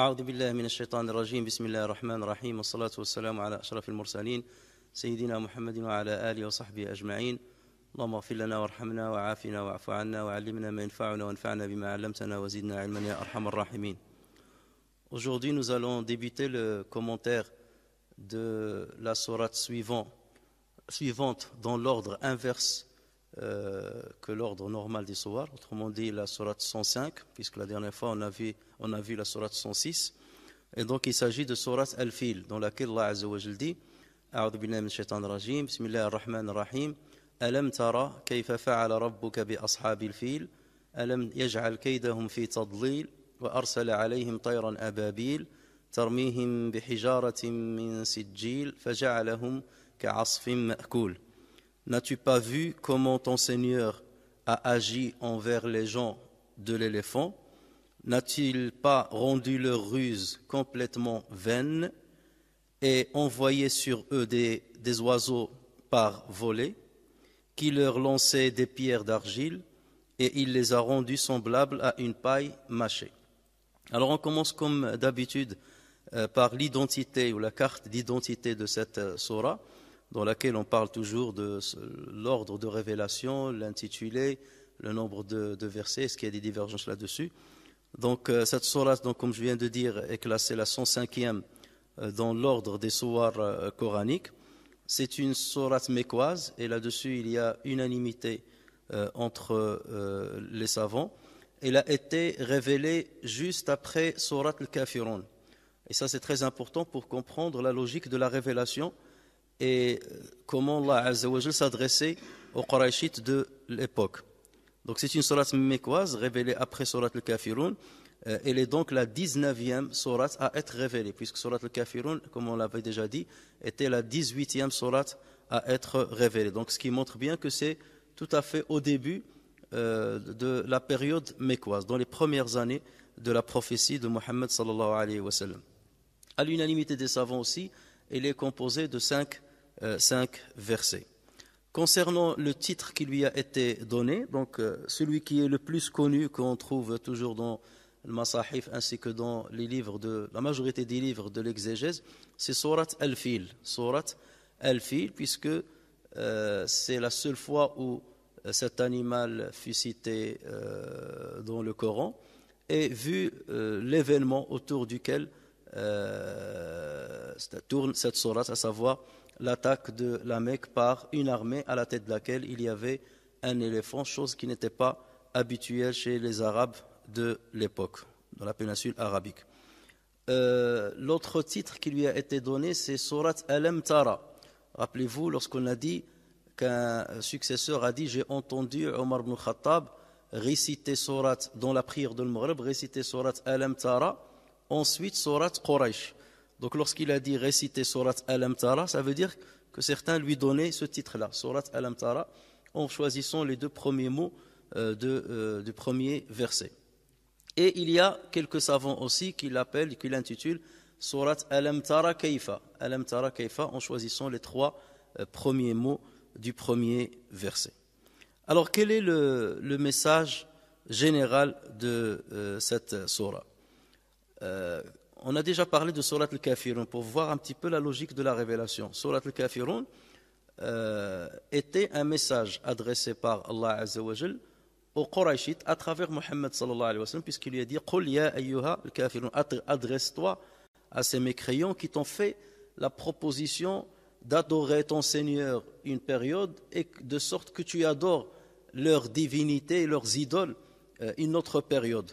أعوذ بالله من الشيطان الرجيم بسم الله الرحمن الرحيم والصلاة والسلام على أشرف المرسلين سيدنا محمد وعلى آله وصحبه أجمعين اللهم اغفر لنا وارحمنا وعافنا واعف عنا وعلمنا ما ينفعنا وانفعنا بما علمتنا وزدنا علما يا أرحم الراحمين Aujourd'hui, nous allons débuter le commentaire de la sourate suivante, suivante dans l'ordre inverse euh, que l'ordre normal des sourates, autrement dit la sourate 105, puisque la dernière fois on a vu on a vu la sourate 106. Et donc il s'agit de sourate Al-Fil, dans laquelle Allah Azawajal dit A'udhu billahi min shaitan rajim, bismillah ar-Rahman ar-Rahim, Alam tara kayfa fa'ala rabbuka bi ashabi al-Fil, Alam yaj'al kaydahum fi tadlil, wa arsala alayhim tayran ababil, tarmihim bi hijaratim min sijil, faja'alahum ka'asfim ma'kul. N'as-tu pas vu comment ton Seigneur a agi envers les gens de l'éléphant n'a-t-il pas rendu leur ruse complètement vaine et envoyé sur eux des, oiseaux par volée, qui leur lançaient des pierres d'argile, et il les a rendus semblables à une paille mâchée. Alors on commence comme d'habitude euh, par l'identité ou la carte d'identité de cette euh, sora, dans laquelle on parle toujours de l'ordre de révélation, l'intitulé, le nombre de, de versets, est-ce qu'il y a des divergences là-dessus donc euh, cette sourate, donc, comme je viens de dire, est classée la 105e euh, dans l'ordre des sourates euh, coraniques. C'est une sourate mécoise et là-dessus il y a unanimité entre les savants. Elle a été révélée juste après sourate al-Kafirun. Et ça c'est très important pour comprendre la logique de la révélation et comment Allah s'adressait aux Quraishites de l'époque. Donc c'est une sourate mécoise révélée après sourate al-Kafirun. Euh, elle est donc la 19e sourate à être révélée, puisque sourate al-Kafirun, comme on l'avait déjà dit, était la 18e sourate à être révélée. Donc ce qui montre bien que c'est tout à fait au début euh, de la période mécoise, dans les premières années de la prophétie de Mohammed sallallahu alayhi wa sallam. À l'unanimité des savants aussi, elle est composée de cinq euh, versets. Concernant le titre qui lui a été donné, donc euh, celui qui est le plus connu, qu'on trouve toujours dans le Masahif ainsi que dans les livres de la majorité des livres de l'exégèse, c'est Surat Al-Fil. Surat Al-Fil, puisque euh, c'est la seule fois où euh, cet animal fut cité dans le Coran, et vu l'événement autour duquel tourne cette sourate, à savoir l'attaque de la Mecque par une armée à la tête de laquelle il y avait un éléphant, chose qui n'était pas habituelle chez les Arabes de l'époque, dans la péninsule arabique. Euh, l'autre titre qui lui a été donné, c'est Surat Alam Tara. Rappelez-vous, lorsqu'on a dit qu'un successeur a dit J'ai entendu Omar ibn Khattab réciter Surat, dans la prière de Maghreb, réciter Surat Alam Tara, ensuite Surat Quraysh. Donc lorsqu'il a dit réciter Surat al Tara, ça veut dire que certains lui donnaient ce titre-là, Surat al-amtara, en choisissant les deux premiers mots euh, euh, du premier verset. Et il y a quelques savants aussi qui l'appellent, qui l'intitulent Surat al Tara Kaifa, al Tara Kaifa, en choisissant les trois euh, premiers mots du premier verset. Alors quel est le, message général de cette surah on a déjà parlé de Surat al-Kafirun pour voir un petit peu la logique de la révélation. Surat al-Kafirun euh, était un message adressé par Allah Azzawajal au Qurayshites à travers Muhammad sallallahu alayhi wa sallam, puisqu'il lui a dit Qul ayyuha al-Kafirun, adresse-toi à ces mécréants qui t'ont fait la proposition d'adorer ton Seigneur une période et de sorte que tu adores leur divinité et leurs idoles euh, une autre période.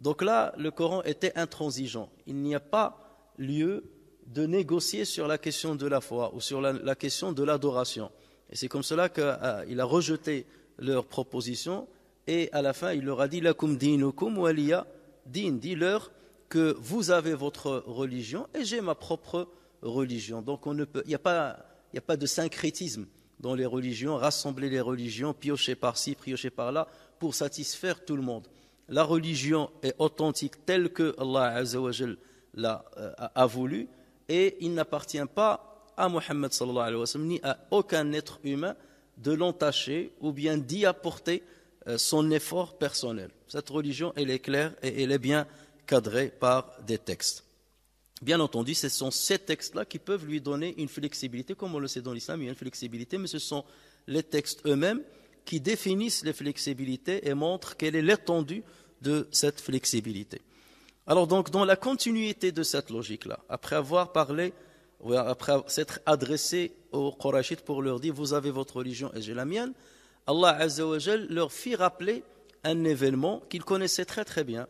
Donc là, le Coran était intransigeant. Il n'y a pas lieu de négocier sur la question de la foi ou sur la, question de l'adoration. Et c'est comme cela qu'il a rejeté leur proposition. et à la fin, il leur a dit Lakum dinukum waliya din. Dis-leur que vous avez votre religion et j'ai ma propre religion. Donc il n'y a, a pas de syncrétisme dans les religions, rassembler les religions, piocher par-ci, piocher par-là, pour satisfaire tout le monde la religion est authentique telle que Allah euh, a voulu et il n'appartient pas à Mohammed sallallahu alayhi wa ni à aucun être humain de l'entacher ou bien d'y apporter euh, son effort personnel. Cette religion, elle est claire et elle est bien cadrée par des textes. Bien entendu, ce sont ces textes-là qui peuvent lui donner une flexibilité, comme on le sait dans l'islam, il y a une flexibilité, mais ce sont les textes eux-mêmes qui définissent les flexibilités et montrent quelle est l'étendue de cette flexibilité. Alors donc, dans la continuité de cette logique-là, après avoir parlé, après s'être adressé aux Qurachites pour leur dire, vous avez votre religion et j'ai la mienne, Allah Azzawajal leur fit rappeler un événement qu'ils connaissaient très très bien,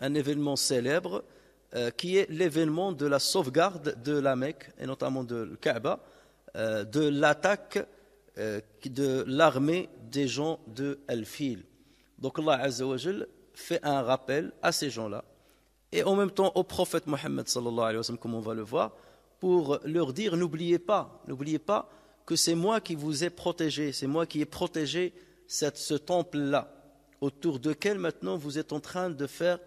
un événement célèbre, euh, qui est l'événement de la sauvegarde de la Mecque, et notamment de Kaaba, euh, de l'attaque euh, de l'armée des gens de Al-Fil. Donc Allah Azza fait un rappel à ces gens-là et en même temps au prophète Mohammed sallallahu alayhi wa comme on va le voir, pour leur dire n'oubliez pas, n'oubliez pas que c'est moi qui vous ai protégé, c'est moi qui ai protégé cette, ce temple-là, autour duquel maintenant vous êtes en train de faire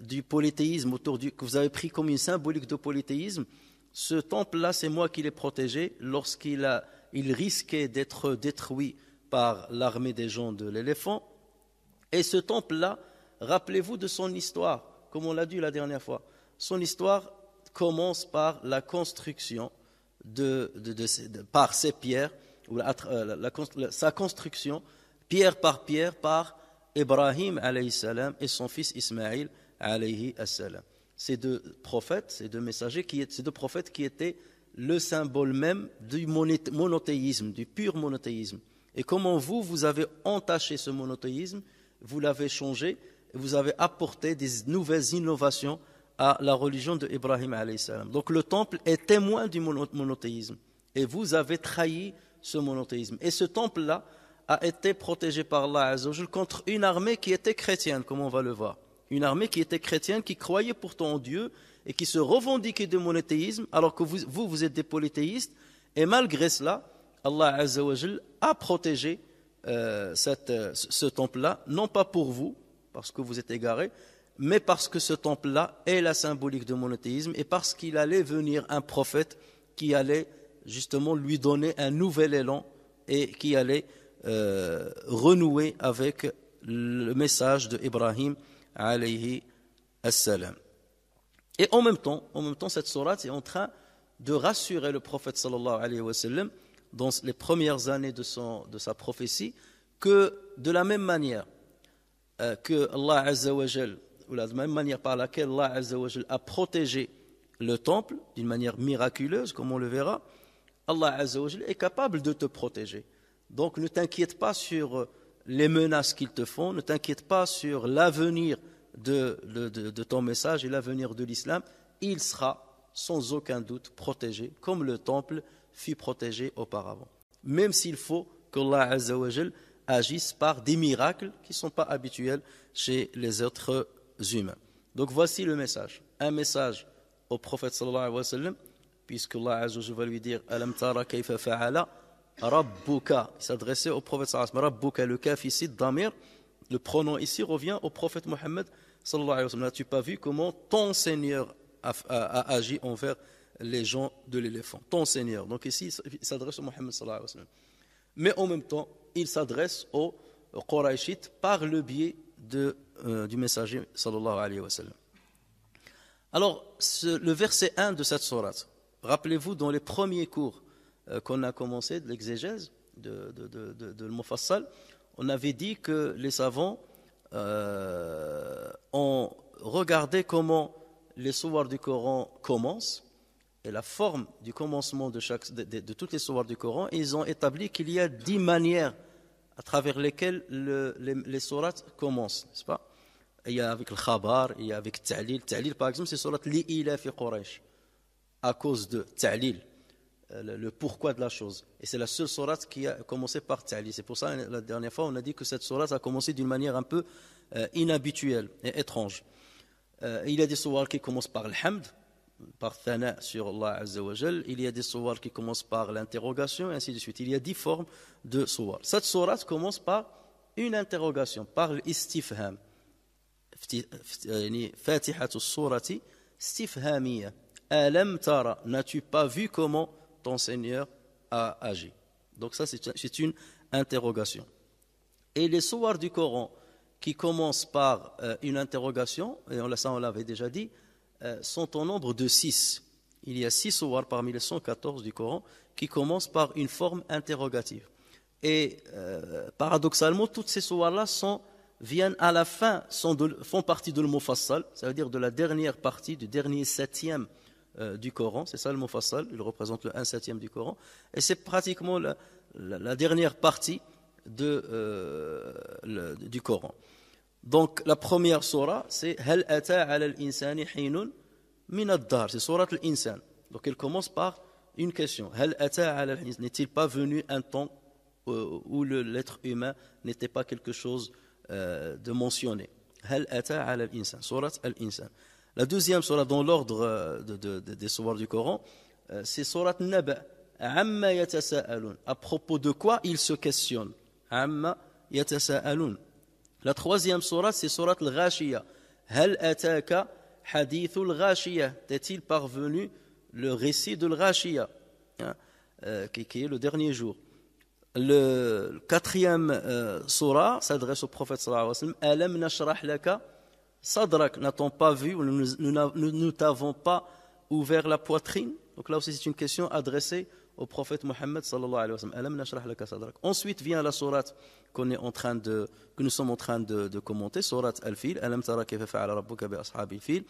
du polythéisme, autour du, que vous avez pris comme une symbolique de polythéisme. Ce temple-là, c'est moi qui l'ai protégé lorsqu'il il risquait d'être détruit par l'armée des gens de l'éléphant. Et ce temple-là, rappelez-vous de son histoire, comme on l'a dit la dernière fois. Son histoire commence par la construction de, par ces pierres, ou euh, sa construction, pierre par pierre, par Ibrahim alayhi salam et son fils Ismaïl alayhi salam. Ces deux prophètes, ces deux messagers, qui, ces deux prophètes qui étaient le symbole même du monothéisme, du pur monothéisme. Et comment vous, vous avez entaché ce monothéisme, vous l'avez changé, et vous avez apporté des nouvelles innovations à la religion de Ibrahim salam. Donc le temple est témoin du monothéisme. Et vous avez trahi ce monothéisme. Et ce temple-là a été protégé par Allah contre une armée qui était chrétienne, comme on va le voir. Une armée qui était chrétienne, qui croyait pourtant en Dieu et qui se revendiquait de monothéisme, alors que vous, vous, vous êtes des polythéistes. Et malgré cela, Allah a protégé euh, euh, ce temple-là, non pas pour vous, parce que vous êtes égarés, mais parce que ce temple-là est la symbolique du monothéisme et parce qu'il allait venir un prophète qui allait justement lui donner un nouvel élan et qui allait euh, renouer avec le message de Ibrahim alayhi Et en même temps, en même temps, cette sourate est en train de rassurer le prophète sallallahu alayhi wa sallam dans les premières années de, sa prophétie, que de la même manière euh, que Allah la même manière par laquelle Allah a protégé le temple d'une manière miraculeuse, comme on le verra, Allah est capable de te protéger. Donc ne t'inquiète pas sur euh, les menaces qu'ils te font, ne t'inquiète pas sur l'avenir de, ton message et l'avenir de l'islam, il sera sans aucun doute protégé, comme le temple fut protégé auparavant. Même s'il faut que qu'Allah agisse par des miracles qui ne sont pas habituels chez les autres humains. Donc voici le message. Un message au prophète sallallahu alayhi wa sallam, puisque Allah va lui dire Alam tara kayfa fa'ala Rabbuka. Il s'adressait au prophète sallallahu alayhi wa sallam. Rabbuka, le kaf ici, damir, le pronom ici revient au prophète Mohammed sallallahu alayhi wa sallam. N'as-tu pas vu comment ton Seigneur a agi envers les gens de l'éléphant, ton Seigneur. Donc ici, il s'adresse au Mohammed sallallahu alayhi wa Mais en même temps, il s'adresse au Quraishites par le biais de, euh, du messager sallallahu alayhi wa Alors, le verset 1 de cette sourate, rappelez-vous, dans les premiers cours euh, qu'on a commencé de l'exégèse, de, de, de, Mufassal, on avait dit que les savants euh, ont regardé comment les sourates du Coran commencent et la forme du commencement de, chaque, de, toutes les sourates du Coran, ils ont établi qu'il y a dix manières à travers lesquelles les, les sourates commencent, n'est-ce pas Il y a avec le khabar, il y a avec ta'lil. Ta'lil, par exemple, c'est sourate li'ila fi Quraish, à cause de ta'lil, euh, le, pourquoi de la chose. Et c'est la seule sourate qui a commencé par ta'lil. C'est pour ça, la dernière fois, on a dit que cette sourate a commencé d'une manière un peu euh, inhabituelle et étrange. Euh, il y a des sourates qui commencent par le hamd par thana sur Allah Azzawajal, il y a des sourates qui commencent par l'interrogation, ainsi de suite. Il y a dix formes de sourates. Cette sourate commence par une interrogation, par l'istifham. Fatihatu surati istifhamiya. Alam tara, n'as-tu pas vu comment ton Seigneur a agi Donc ça, c'est une interrogation. Et les sourates du Coran qui commencent par euh, une interrogation, et on l'avait déjà dit, euh, sont au nombre de six. Il y a six sourates parmi les 114 du Coran qui commencent par une forme interrogative. Et euh, paradoxalement, toutes ces sourates là viennent à la fin, font partie de l'Mofassal, ça à dire de la dernière partie, du dernier septième euh, du Coran. C'est ça le Mufassal, il représente le 1 septième du Coran. Et c'est pratiquement la, dernière partie du Coran. Donc la première sourate c'est Hal ata ala al-insani hinun min ad-dar, c'est surah al-insan. Donc elle commence par une question. Hal ata ala al n'est-il pas venu un temps euh, où l'être humain n'était pas quelque chose euh, de mentionné Hal ata ala al-insan, surah al-insan. La deuxième sourate dans l'ordre euh, de, de, des sourates du Coran, c'est surah Naba. Amma yatasa'alun. À propos de quoi ils se questionnent Amma yatasa'alun. La troisième sourate, c'est sourate Al-Ghashiya. Hal ataka hadithul Ghashiya. T'est-il parvenu le récit de al hein, euh, qui, est le dernier jour. Le, quatrième euh, sourate s'adresse au prophète sallallahu alayhi wa sallam. Alam nashrah laka sadrak. N'a-t-on pas vu, nous ne t'avons pas ouvert la poitrine Donc là aussi, c'est une question adressée au prophète Mohammed sallallahu alayhi wa sallam. Alam nashrah laka sadrak. Ensuite vient la sourate qu'on est en train de, que nous sommes en train de, de commenter, sourate Al-Fil, Alam tara kayfa fa'ala rabbuka bi ashabil fil.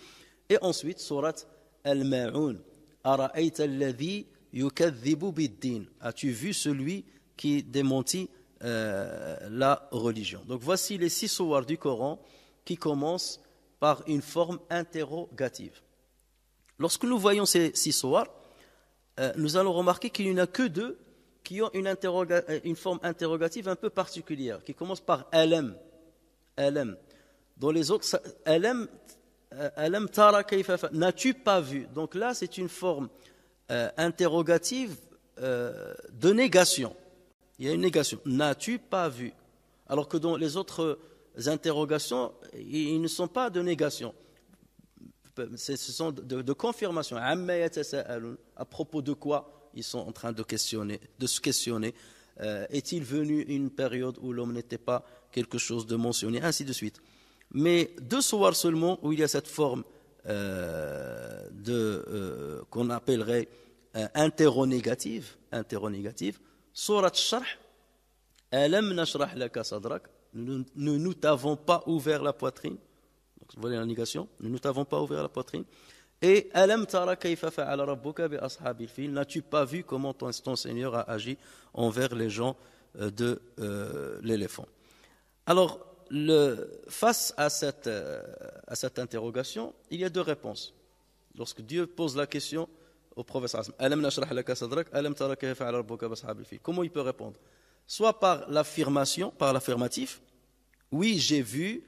Et ensuite, sourate Al-Ma'un, alladhi yukadhibu bid-din. As-tu vu celui qui démentit euh, la religion Donc voici les six sourates du Coran qui commencent par une forme interrogative. Lorsque nous voyons ces six sourates, euh, nous allons remarquer qu'il n'y en a que deux qui ont une, euh, forme interrogative un peu particulière, qui commence par alam. Alam. Dans les autres, alam, alam euh, tara N'as-tu pas vu Donc là, c'est une forme interrogative de négation. Il y a une négation. N'as-tu pas vu Alors que dans les autres interrogations, ils ne sont pas de négation ce sont de, confirmations À propos de quoi ils sont en train de, questionner, de se questionner. Euh, est-il venu une période où l'homme n'était pas quelque chose de mentionné Ainsi de suite. Mais deux soirs seulement où il y a cette forme euh, de euh, qu'on appellerait interrogative, interrogative, Sharh, Alam nous ne nous t'avons pas ouvert la poitrine voilà la négation, nous ne t'avons pas ouvert la poitrine. Et Alam tara kayfa n'as-tu pas vu comment ton, Seigneur a agi envers les gens euh, de euh, l'éléphant Alors, face euh, à cette, interrogation, il y a deux réponses. Lorsque Dieu pose la question au prophète, comment il peut répondre Soit par l'affirmation, par l'affirmatif, oui, j'ai vu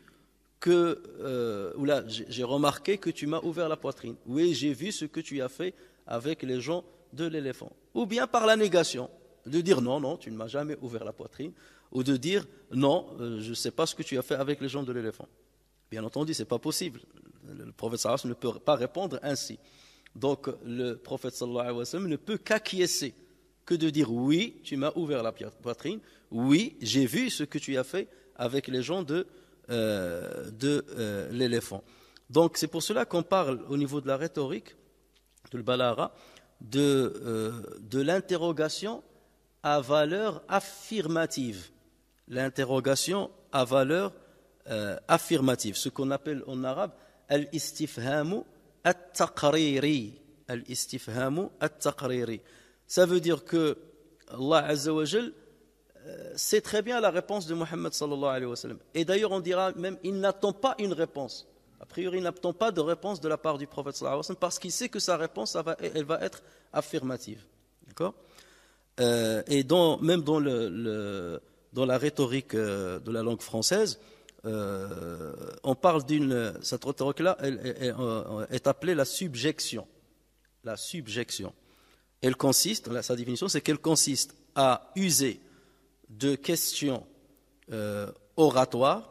que, euh, j'ai remarqué que tu m'as ouvert la poitrine. Oui, j'ai vu ce que tu as fait avec les gens de l'éléphant. Ou bien par la négation, de dire non, non, tu ne m'as jamais ouvert la poitrine, ou de dire non, euh, je ne sais pas ce que tu as fait avec les gens de l'éléphant. Bien entendu, ce n'est pas possible. Le prophète sallallahu ne peut pas répondre ainsi. Donc le prophète ne peut qu'acquiescer que de dire oui, tu m'as ouvert la poitrine, oui, j'ai vu ce que tu as fait avec les gens de euh, de euh, l'éléphant. Donc c'est pour cela qu'on parle au niveau de la rhétorique, de euh, l'interrogation à valeur affirmative. L'interrogation à valeur affirmative, ce qu'on appelle en arabe al-istifhamu at-taqriri. Al-istifhamu at-taqriri. Ça veut dire que Allah Azza euh, c'est très bien la réponse de Mohammed alayhi wa Et d'ailleurs, on dira même, il n'attend pas une réponse. A priori, il n'attend pas de réponse de la part du prophète alayhi wa parce qu'il sait que sa réponse, elle va être affirmative. D'accord euh, Et même dans, la rhétorique euh, de la langue française, on parle d'une. Cette rhétorique-là est appelée la subjection. La subjection. Elle consiste, sa définition, c'est qu'elle consiste à user de questions euh, oratoires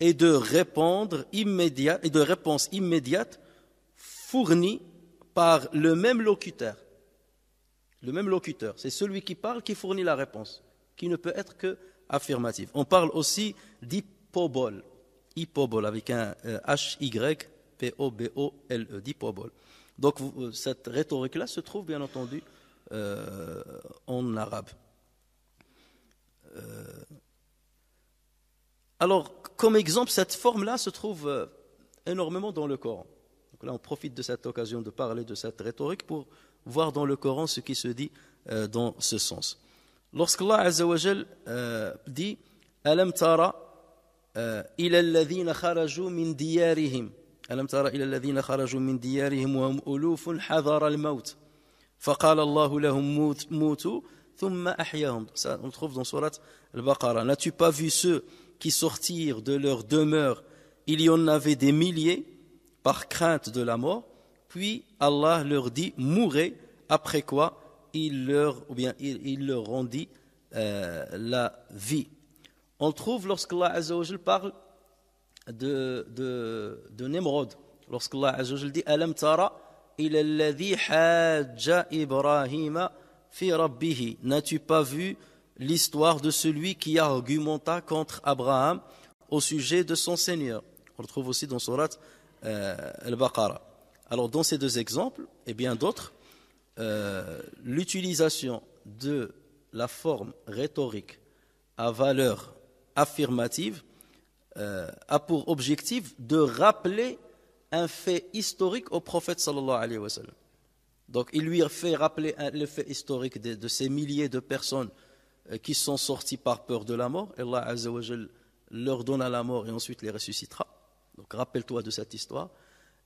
et de, répondre et de réponses immédiates fournies par le même locuteur. Le même locuteur, c'est celui qui parle qui fournit la réponse, qui ne peut être que affirmative. On parle aussi d'hypobole, avec un H-Y euh, P-O-B-O-L-E, d'hypobole. Donc cette rhétorique-là se trouve bien entendu euh, en arabe. Euh, alors, comme exemple, cette forme-là se trouve euh, énormément dans le Coran. Donc là, on profite de cette occasion de parler de cette rhétorique pour voir dans le Coran ce qui se dit euh, dans ce sens. Lorsqu'Allah Azzawajal dit Alam tara ila alladhina kharaju min diyarihim ألم تر إلى الذين خرجوا من ديارهم وهم ألوف حذر الموت فقال الله lahum موتوا ça, on trouve dans Surat Al-Baqarah. N'as-tu pas vu ceux qui sortirent de leur demeure Il y en avait des milliers par crainte de la mort. Puis Allah leur dit Mourez, après quoi il leur, ou bien, il, leur rendit euh, la vie. On le trouve lorsqu'Allah Azzawajal parle de, de, de Nimrod. Lorsqu'Allah Azzawajal dit Alam tara il alladhi hajja Ibrahima fi rabbihi, n'as-tu pas vu l'histoire de celui qui argumenta contre Abraham au sujet de son Seigneur On le trouve aussi dans Surat euh, Al-Baqarah. Alors dans ces deux exemples, et bien d'autres, euh, l'utilisation de la forme rhétorique à valeur affirmative euh, a pour objectif de rappeler un fait historique au prophète sallallahu alayhi wa sallam. Donc il lui fait rappeler le fait historique de, ces milliers de personnes euh, qui sont sorties par peur de la mort. Allah Azzawajal leur donna la mort et ensuite les ressuscitera. Donc rappelle-toi de cette histoire.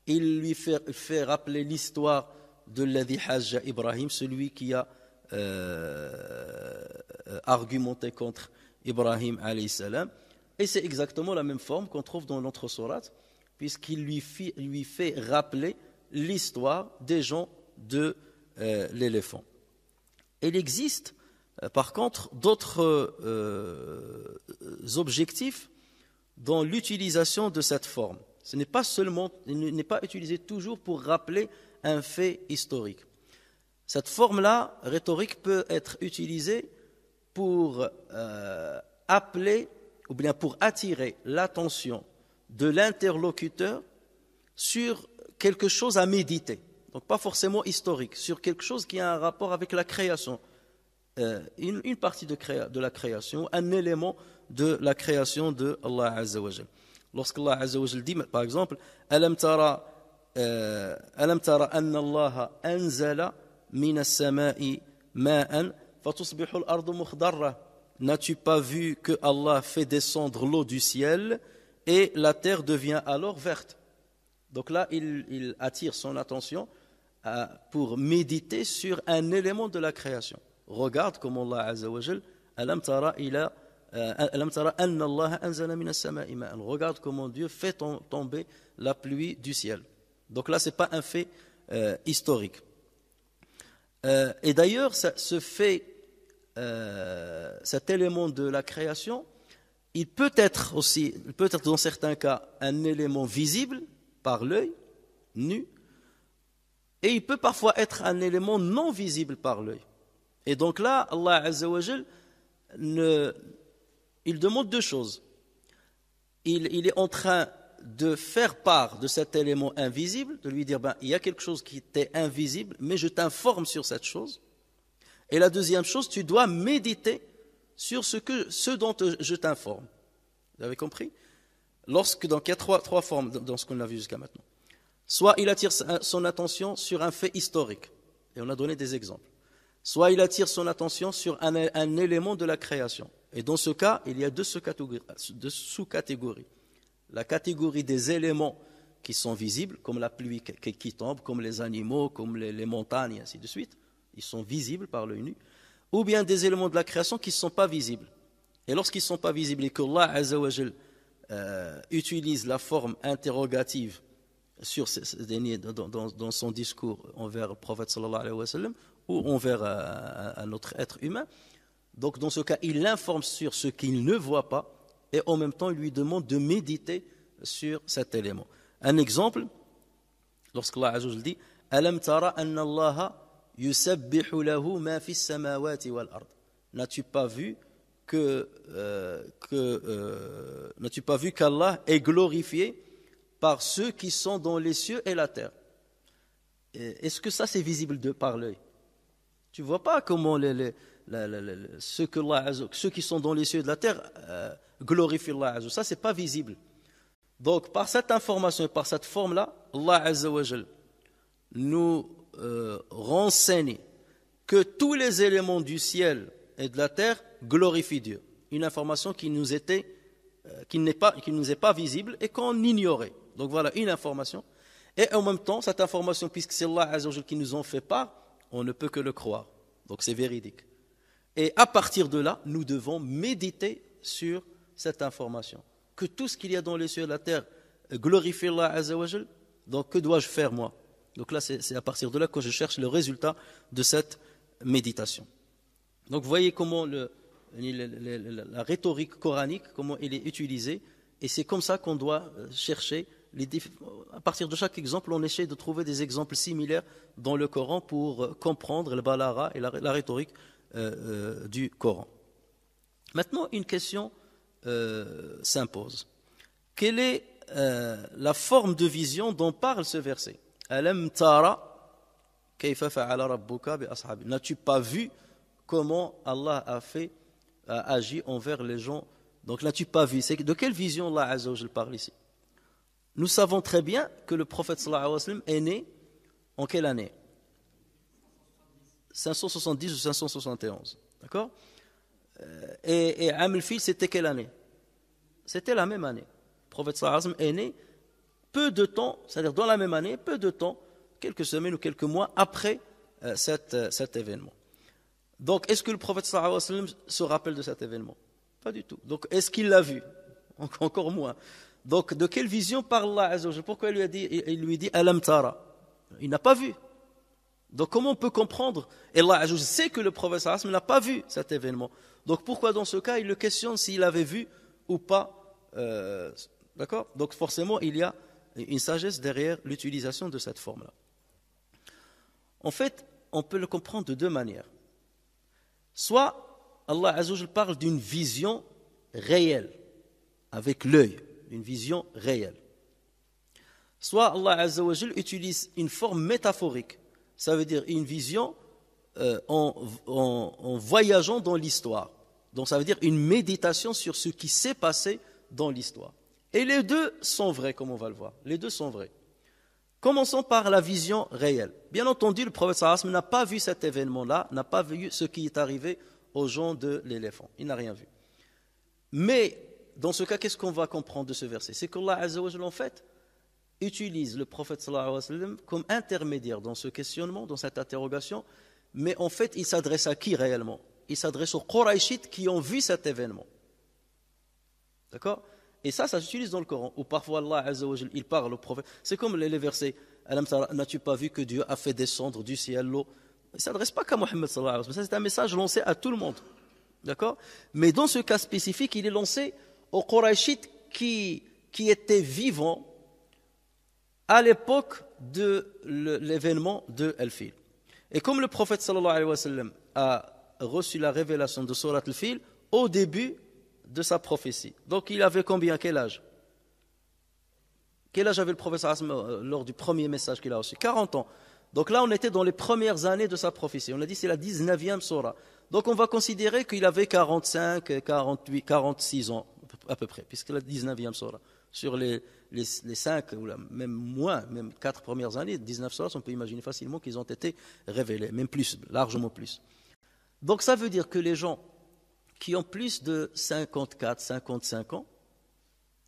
Il lui fait, rappeler l'histoire de l'Adi Hajja Ibrahim, celui qui a euh, argumenté contre Ibrahim alayhi salam. Et c'est exactement la même forme qu'on trouve dans notre sourate, puisqu'il lui fait rappeler l'histoire des gens de euh, l'éléphant. Il existe, euh, par contre, d'autres euh, objectifs dans l'utilisation de cette forme. Ce n'est pas seulement, n'est pas utilisé toujours pour rappeler un fait historique. Cette forme-là, rhétorique, peut être utilisée pour appeler ou bien pour attirer l'attention de l'interlocuteur sur quelque chose à méditer donc pas forcément historique, sur quelque chose qui a un rapport avec la création. Euh, une, partie de, la création, un élément de la création de Allah Azza wa Lorsqu'Allah Azza wa dit, par exemple, Alam tara, euh, Alam anna Allah anzala min as-sama'i ma'an fatusbihu al-ardu mukhdarra. N'as-tu pas vu que Allah fait descendre l'eau du ciel et la terre devient alors verte Donc là, il attire son attention euh, pour méditer sur un élément de la création. Regarde comment Allah Regarde comment Dieu fait tomber la pluie du ciel. Donc là, ce n'est pas un fait euh, historique. Euh, et d'ailleurs, ce fait, cet élément de la création, il peut être aussi, peut être dans certains cas un élément visible par l'œil nu, et il peut parfois être un élément non visible par l'œil. Et donc là, Allah Azzawajal, ne, il demande deux choses. Il, est en train de faire part de cet élément invisible, de lui dire, ben, il y a quelque chose qui t'est invisible, mais je t'informe sur cette chose. Et la deuxième chose, tu dois méditer sur ce, que, ce dont je t'informe. Vous avez compris Lorsque, donc, il y a trois formes dans ce qu'on a vu jusqu'à maintenant. Soit il attire son attention sur un fait historique, et on a donné des exemples. Soit il attire son attention sur un, élément de la création. Et dans ce cas, il y a deux sous-catégories. La catégorie des éléments qui sont visibles, comme la pluie qui tombe, comme les animaux, comme les, montagnes, et ainsi de suite. Ils sont visibles par l'œil nu. Ou bien des éléments de la création qui ne sont pas visibles. Et lorsqu'ils ne sont pas visibles et que Allah euh, utilise la forme interrogative sur dans, son discours envers le prophète alayhi wa sallam, ou envers euh, euh, un autre être humain. Donc dans ce cas, il l'informe sur ce qu'il ne voit pas et en même temps il lui demande de méditer sur cet élément. Un exemple, lorsque Allah dit Alam tara N'as-tu pas vu que, euh, n'as-tu pas vu qu'Allah est glorifié par ceux qui sont dans les cieux et la terre. Est-ce que ça c'est visible de par l'œil Tu vois pas comment les, ceux, qui sont dans les cieux et de la terre euh, glorifient Allah. Ça c'est pas visible. Donc par cette information et par cette forme-là, Allah nous euh, renseigne que tous les éléments du ciel et de la terre glorifient Dieu. Une information qui nous était euh, qu'il qui ne nous est pas visible et qu'on ignorait. Donc voilà une information. Et en même temps, cette information, puisque c'est Allah Azzawajal qui nous en fait pas on ne peut que le croire. Donc c'est véridique. Et à partir de là, nous devons méditer sur cette information. Que tout ce qu'il y a dans les cieux et la terre glorifie Allah Donc que dois-je faire moi Donc là, c'est à partir de là que je cherche le résultat de cette méditation. Donc voyez comment le, la rhétorique coranique, comment elle est utilisée. Et c'est comme ça qu'on doit euh, chercher, à partir de chaque exemple, on essaie de trouver des exemples similaires dans le Coran pour euh, comprendre le balara et la, rhétorique euh, du Coran. Maintenant, une question s'impose. Quelle est la forme de vision dont parle ce verset N'as-tu pas vu comment Allah a fait agit envers les gens. Donc là, tu pas vu. de quelle vision Allah je parle ici Nous savons très bien que le prophète sallallahu alayhi wa est né en quelle année 570 ou 571. D'accord euh, Et, et fil c'était quelle année C'était la même année. Le prophète sallallahu alayhi wa est né peu de temps, c'est-à-dire dans la même année, peu de temps, quelques semaines ou quelques mois après euh, euh, cet événement. Donc, est-ce que le prophète sallallahu sallam se rappelle de cet événement Pas du tout. Donc, est-ce qu'il l'a vu Encore moins. Donc, de quelle vision parle Allah Azzawajal Pourquoi il lui a dit, il lui dit Alam Tara Il n'a pas vu. Donc, comment on peut comprendre Et Allah je sait que le prophète n'a pas vu cet événement. Donc, pourquoi dans ce cas, il le questionne s'il avait vu ou pas euh, D'accord Donc, forcément, il y a une sagesse derrière l'utilisation de cette forme-là. En fait, on peut le comprendre de deux manières. Soit Allah Azzawajal parle d'une vision réelle, avec l'œil, une vision réelle. Soit Allah Azzawajal utilise une forme métaphorique, ça veut dire une vision euh, en voyageant dans l'histoire. Donc ça veut dire une méditation sur ce qui s'est passé dans l'histoire. Et les deux sont vrais, comme on va le voir. Les deux sont vrais. Commençons par la vision réelle. Bien entendu, le prophète sallallahu n'a pas vu cet événement-là, n'a pas vu ce qui est arrivé aux gens de l'éléphant. Il n'a rien vu. Mais dans ce cas, qu'est-ce qu'on va comprendre de ce verset C'est qu'Allah Azzawajal, en fait, utilise le prophète alayhi wa comme intermédiaire dans ce questionnement, dans cette interrogation, mais en fait, il s'adresse à qui réellement Il s'adresse aux Quraishites qui ont vu cet événement. D'accord et ça, ça s'utilise dans le Coran, où parfois Allah il parle au prophète. C'est comme les versets N'as-tu pas vu que Dieu a fait descendre du ciel l'eau Ça ne s'adresse pas qu'à Mohammed Ça, c'est un message lancé à tout le monde. D'accord Mais dans ce cas spécifique, il est lancé aux Qurayshites qui, qui étaient vivants à l'époque de l'événement de El fil Et comme le prophète a reçu la révélation de Surat El fil au début, de sa prophétie. Donc il avait combien Quel âge Quel âge avait le professeur Asma euh, lors du premier message qu'il a reçu 40 ans. Donc là, on était dans les premières années de sa prophétie. On a dit c'est la 19e surah. Donc on va considérer qu'il avait 45, 48, 46 ans à peu près, puisque la 19e surah. Sur les, les, 5 ou même moins, même 4 premières années, 19 surahs, on peut imaginer facilement qu'ils ont été révélés, même plus, largement plus. Donc ça veut dire que les gens qui ont plus de 54, 55 ans,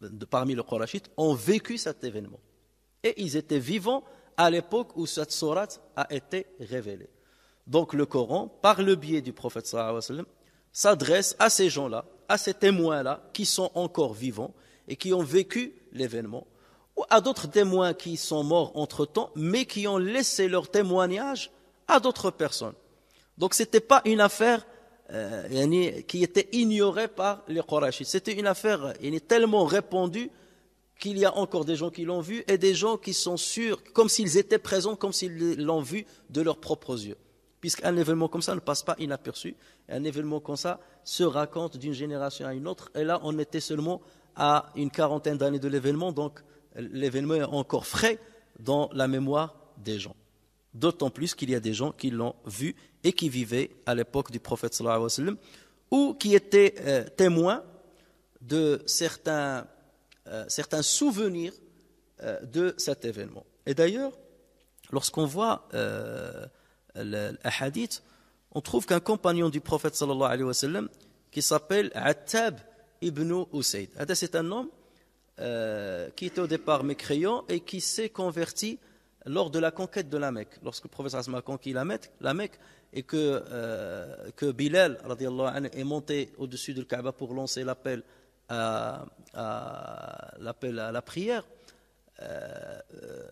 de, parmi les Qurachites, ont vécu cet événement. Et ils étaient vivants à l'époque où cette sourate a été révélée. Donc le Coran, par le biais du prophète sallallahu s'adresse à ces gens-là, à ces témoins-là qui sont encore vivants et qui ont vécu l'événement, ou à d'autres témoins qui sont morts entre-temps, mais qui ont laissé leur témoignage à d'autres personnes. Donc ce n'était pas une affaire euh, qui était ignoré par les Quraysh. C'était une affaire tellement répandue qu'il y a encore des gens qui l'ont vu et des gens qui sont sûrs, comme s'ils étaient présents, comme s'ils l'ont vu de leurs propres yeux. Puisqu'un événement comme ça ne passe pas inaperçu, un événement comme ça se raconte d'une génération à une autre, et là on était seulement à une quarantaine d'années de l'événement, donc l'événement est encore frais dans la mémoire des gens. D'autant plus qu'il y a des gens qui l'ont vu et qui vivaient à l'époque du prophète sallallahu alayhi wa sallam, ou qui étaient euh, témoins de certains, euh, certains souvenirs euh, de cet événement. Et d'ailleurs, lorsqu'on voit les hadith, on trouve qu'un compagnon du prophète sallallahu alayhi wa sallam, qui s'appelle Attab ibn Usaid. C'est un homme qui était au départ mécréant et qui s'est converti lors de la conquête de la Mecque, lorsque le professeur Asma a conquis la Mecque, la Mecque et que, euh, que Bilal est monté au-dessus de Kaaba pour lancer l'appel à, l'appel à la prière, euh,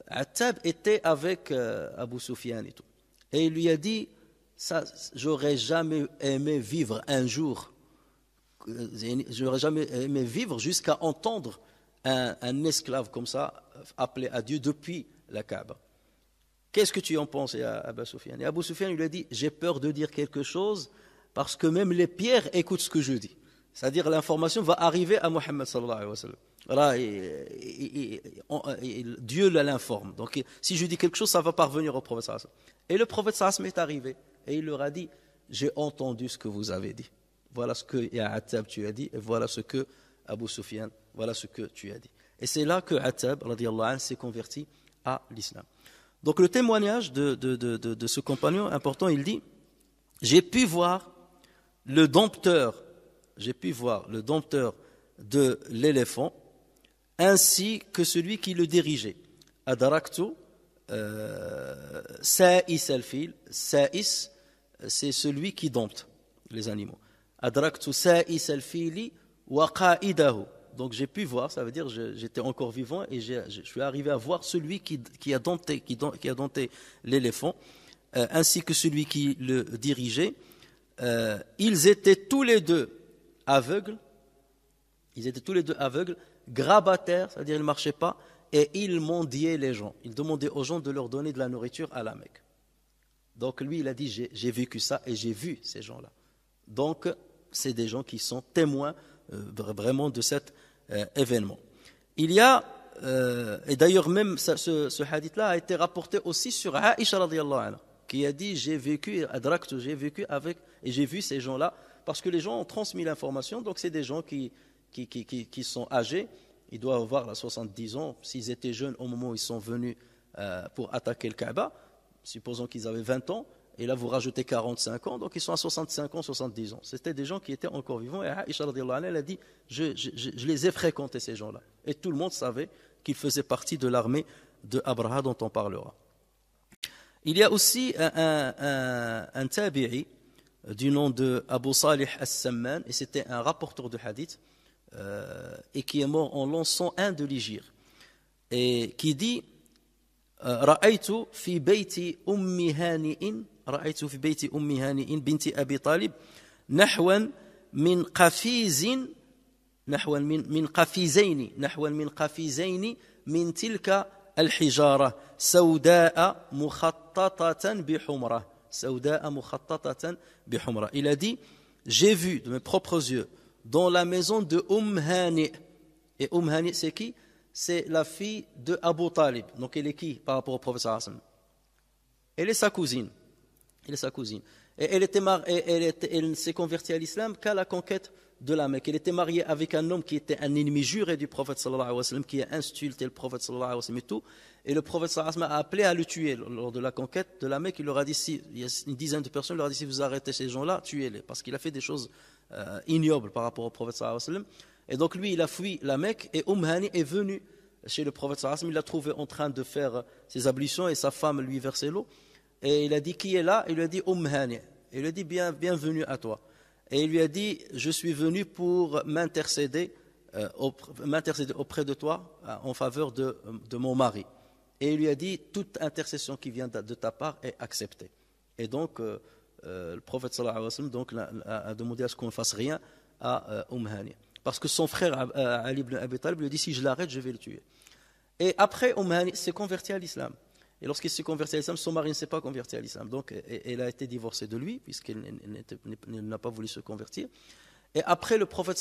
Attab était avec euh, Abu Sufyan et tout. Et il lui a dit ça, j'aurais jamais aimé vivre un jour, j'aurais jamais aimé vivre jusqu'à entendre un, esclave comme ça appeler à Dieu depuis la Kaaba. Qu'est-ce que tu en penses à eh, Abou Soufiane Et Abou Soufiane lui a dit J'ai peur de dire quelque chose parce que même les pierres écoutent ce que je dis. C'est-à-dire l'information va arriver à Mohammed sallallahu alayhi wa sallam. Dieu l'informe. Donc si je dis quelque chose, ça va parvenir au prophète Et le prophète s'est est arrivé et il leur a dit J'ai entendu ce que vous avez dit. Voilà ce que Atab tu as dit et voilà ce que Abou Soufiane, voilà ce que tu as dit. Et c'est là que Atab, s'est converti à l'islam. Donc le témoignage de, ce compagnon important, il dit, j'ai pu voir le dompteur, j'ai pu voir le dompteur de l'éléphant, ainsi que celui qui le dirigeait. Adaraktu, euh, Sa'is al-fil, Sa'is, c'est celui qui dompte les animaux. Adraktu Sa'is al-fili wa donc j'ai pu voir, ça veut dire j'étais encore vivant et je suis arrivé à voir celui qui, a dompté, qui, qui a dompté l'éléphant, euh, ainsi que celui qui le dirigeait. Euh, ils étaient tous les deux aveugles, ils étaient tous les deux aveugles, grabataires, c'est-à-dire ils ne marchaient pas, et ils mendiaient les gens. Ils demandaient aux gens de leur donner de la nourriture à la Mecque. Donc lui, il a dit, j'ai vécu ça et j'ai vu ces gens-là. Donc, c'est des gens qui sont témoins euh, vraiment de cette euh, événement. Il y a, euh, et d'ailleurs même ce, hadith-là a été rapporté aussi sur Aisha qui a dit j'ai vécu, j'ai vécu avec, et j'ai vu ces gens-là, parce que les gens ont transmis l'information, donc c'est des gens qui, sont âgés, ils doivent avoir là, 70 ans, s'ils étaient jeunes au moment où ils sont venus euh, pour attaquer le Kaaba, supposons qu'ils avaient 20 ans, et là, vous rajoutez 45 ans, donc ils sont à 65 ans, 70 ans. C'était des gens qui étaient encore vivants. Et Aïcha, elle a dit, je, les ai fréquentés, ces gens-là. Et tout le monde savait qu'ils faisaient partie de l'armée de Abraha dont on parlera. Il y a aussi un, un, tabi'i du nom de Abu Salih as samman et c'était un rapporteur de hadith, euh, et qui est mort en l'an 101 de l'Igir, et qui dit euh, « Ra'aytu fi بيت ummi رأيت في بيت أم هانئ بنت أبي طالب نحوا من قفيز نحوا من من قفيزين نحوا من قفيزين من تلك الحجارة سوداء مخططة بحمرة سوداء مخططة بحمرة Il a dit J'ai vu de mes propres yeux dans la maison de Umm Hani Et Umm Hani c'est qui C'est la fille de Abu Talib Donc elle est qui par rapport au professeur Hassan Elle est sa cousine elle est sa cousine. Et elle, était s'est convertie à l'islam qu'à la conquête de la Mecque. Elle était mariée avec un homme qui était un ennemi juré du prophète sallallahu alayhi wa sallam, qui a insulté le prophète sallallahu alayhi wa sallam et tout. Et le prophète sallallahu alayhi wa a appelé à le tuer lors de la conquête de la Mecque. Il leur a dit, si, il y a une dizaine de personnes, il leur a dit, si vous arrêtez ces gens-là, tuez-les. Parce qu'il a fait des choses euh, ignobles par rapport au prophète sallallahu alayhi wa sallam. Et donc lui, il a fui la Mecque et Umm Hani est venu chez le prophète sallallahu alayhi wa sallam. Il l'a trouvé en train de faire euh, ses ablutions et sa femme lui versait l'eau et il a dit qui est là Il lui a dit Umhani. Il lui a dit Bien, bienvenue à toi. Et il lui a dit Je suis venu pour m'intercéder euh, auprès de toi euh, en faveur de, mon mari. Et il lui a dit Toute intercession qui vient de, ta part est acceptée. Et donc, euh, le prophète sallallahu alayhi wa sallam donc, a, demandé à ce qu'on ne fasse rien à Umhani. Parce que son frère Ali ibn Abi Talib lui a dit Si je l'arrête, je vais le tuer. Et après, Umhani s'est converti à l'islam. Et lorsqu'il s'est converti à l'islam, son mari ne s'est pas converti à l'islam. Donc, elle a été divorcée de lui, puisqu'elle n'a pas voulu se convertir. Et après, le prophète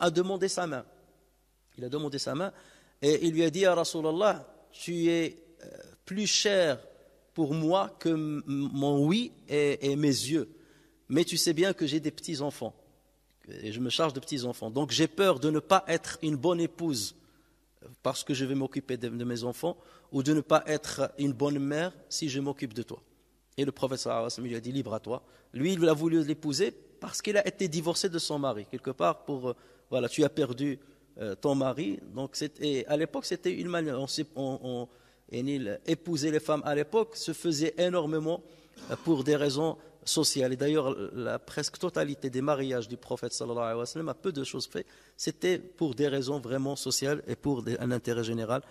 a demandé sa main. Il a demandé sa main et il lui a dit à Rasulallah, tu es euh, plus cher pour moi que mon oui et mes yeux. Mais tu sais bien que j'ai des petits-enfants et je me charge de petits-enfants. Donc j'ai peur de ne pas être une bonne épouse parce que je vais m'occuper de, mes enfants, ou de ne pas être une bonne mère si je m'occupe de toi. Et le professeur lui a dit libre à toi. Lui, il a voulu l'épouser parce qu'il a été divorcé de son mari, quelque part pour, euh, voilà, tu as perdu euh, ton mari. Donc à l'époque, c'était une manière, on, on, épouser les femmes à l'époque se faisait énormément euh, pour des raisons et d'ailleurs, la presque totalité des mariages du prophète sallallahu alayhi peu de choses fait c'était pour des raisons vraiment sociales et pour un intérêt général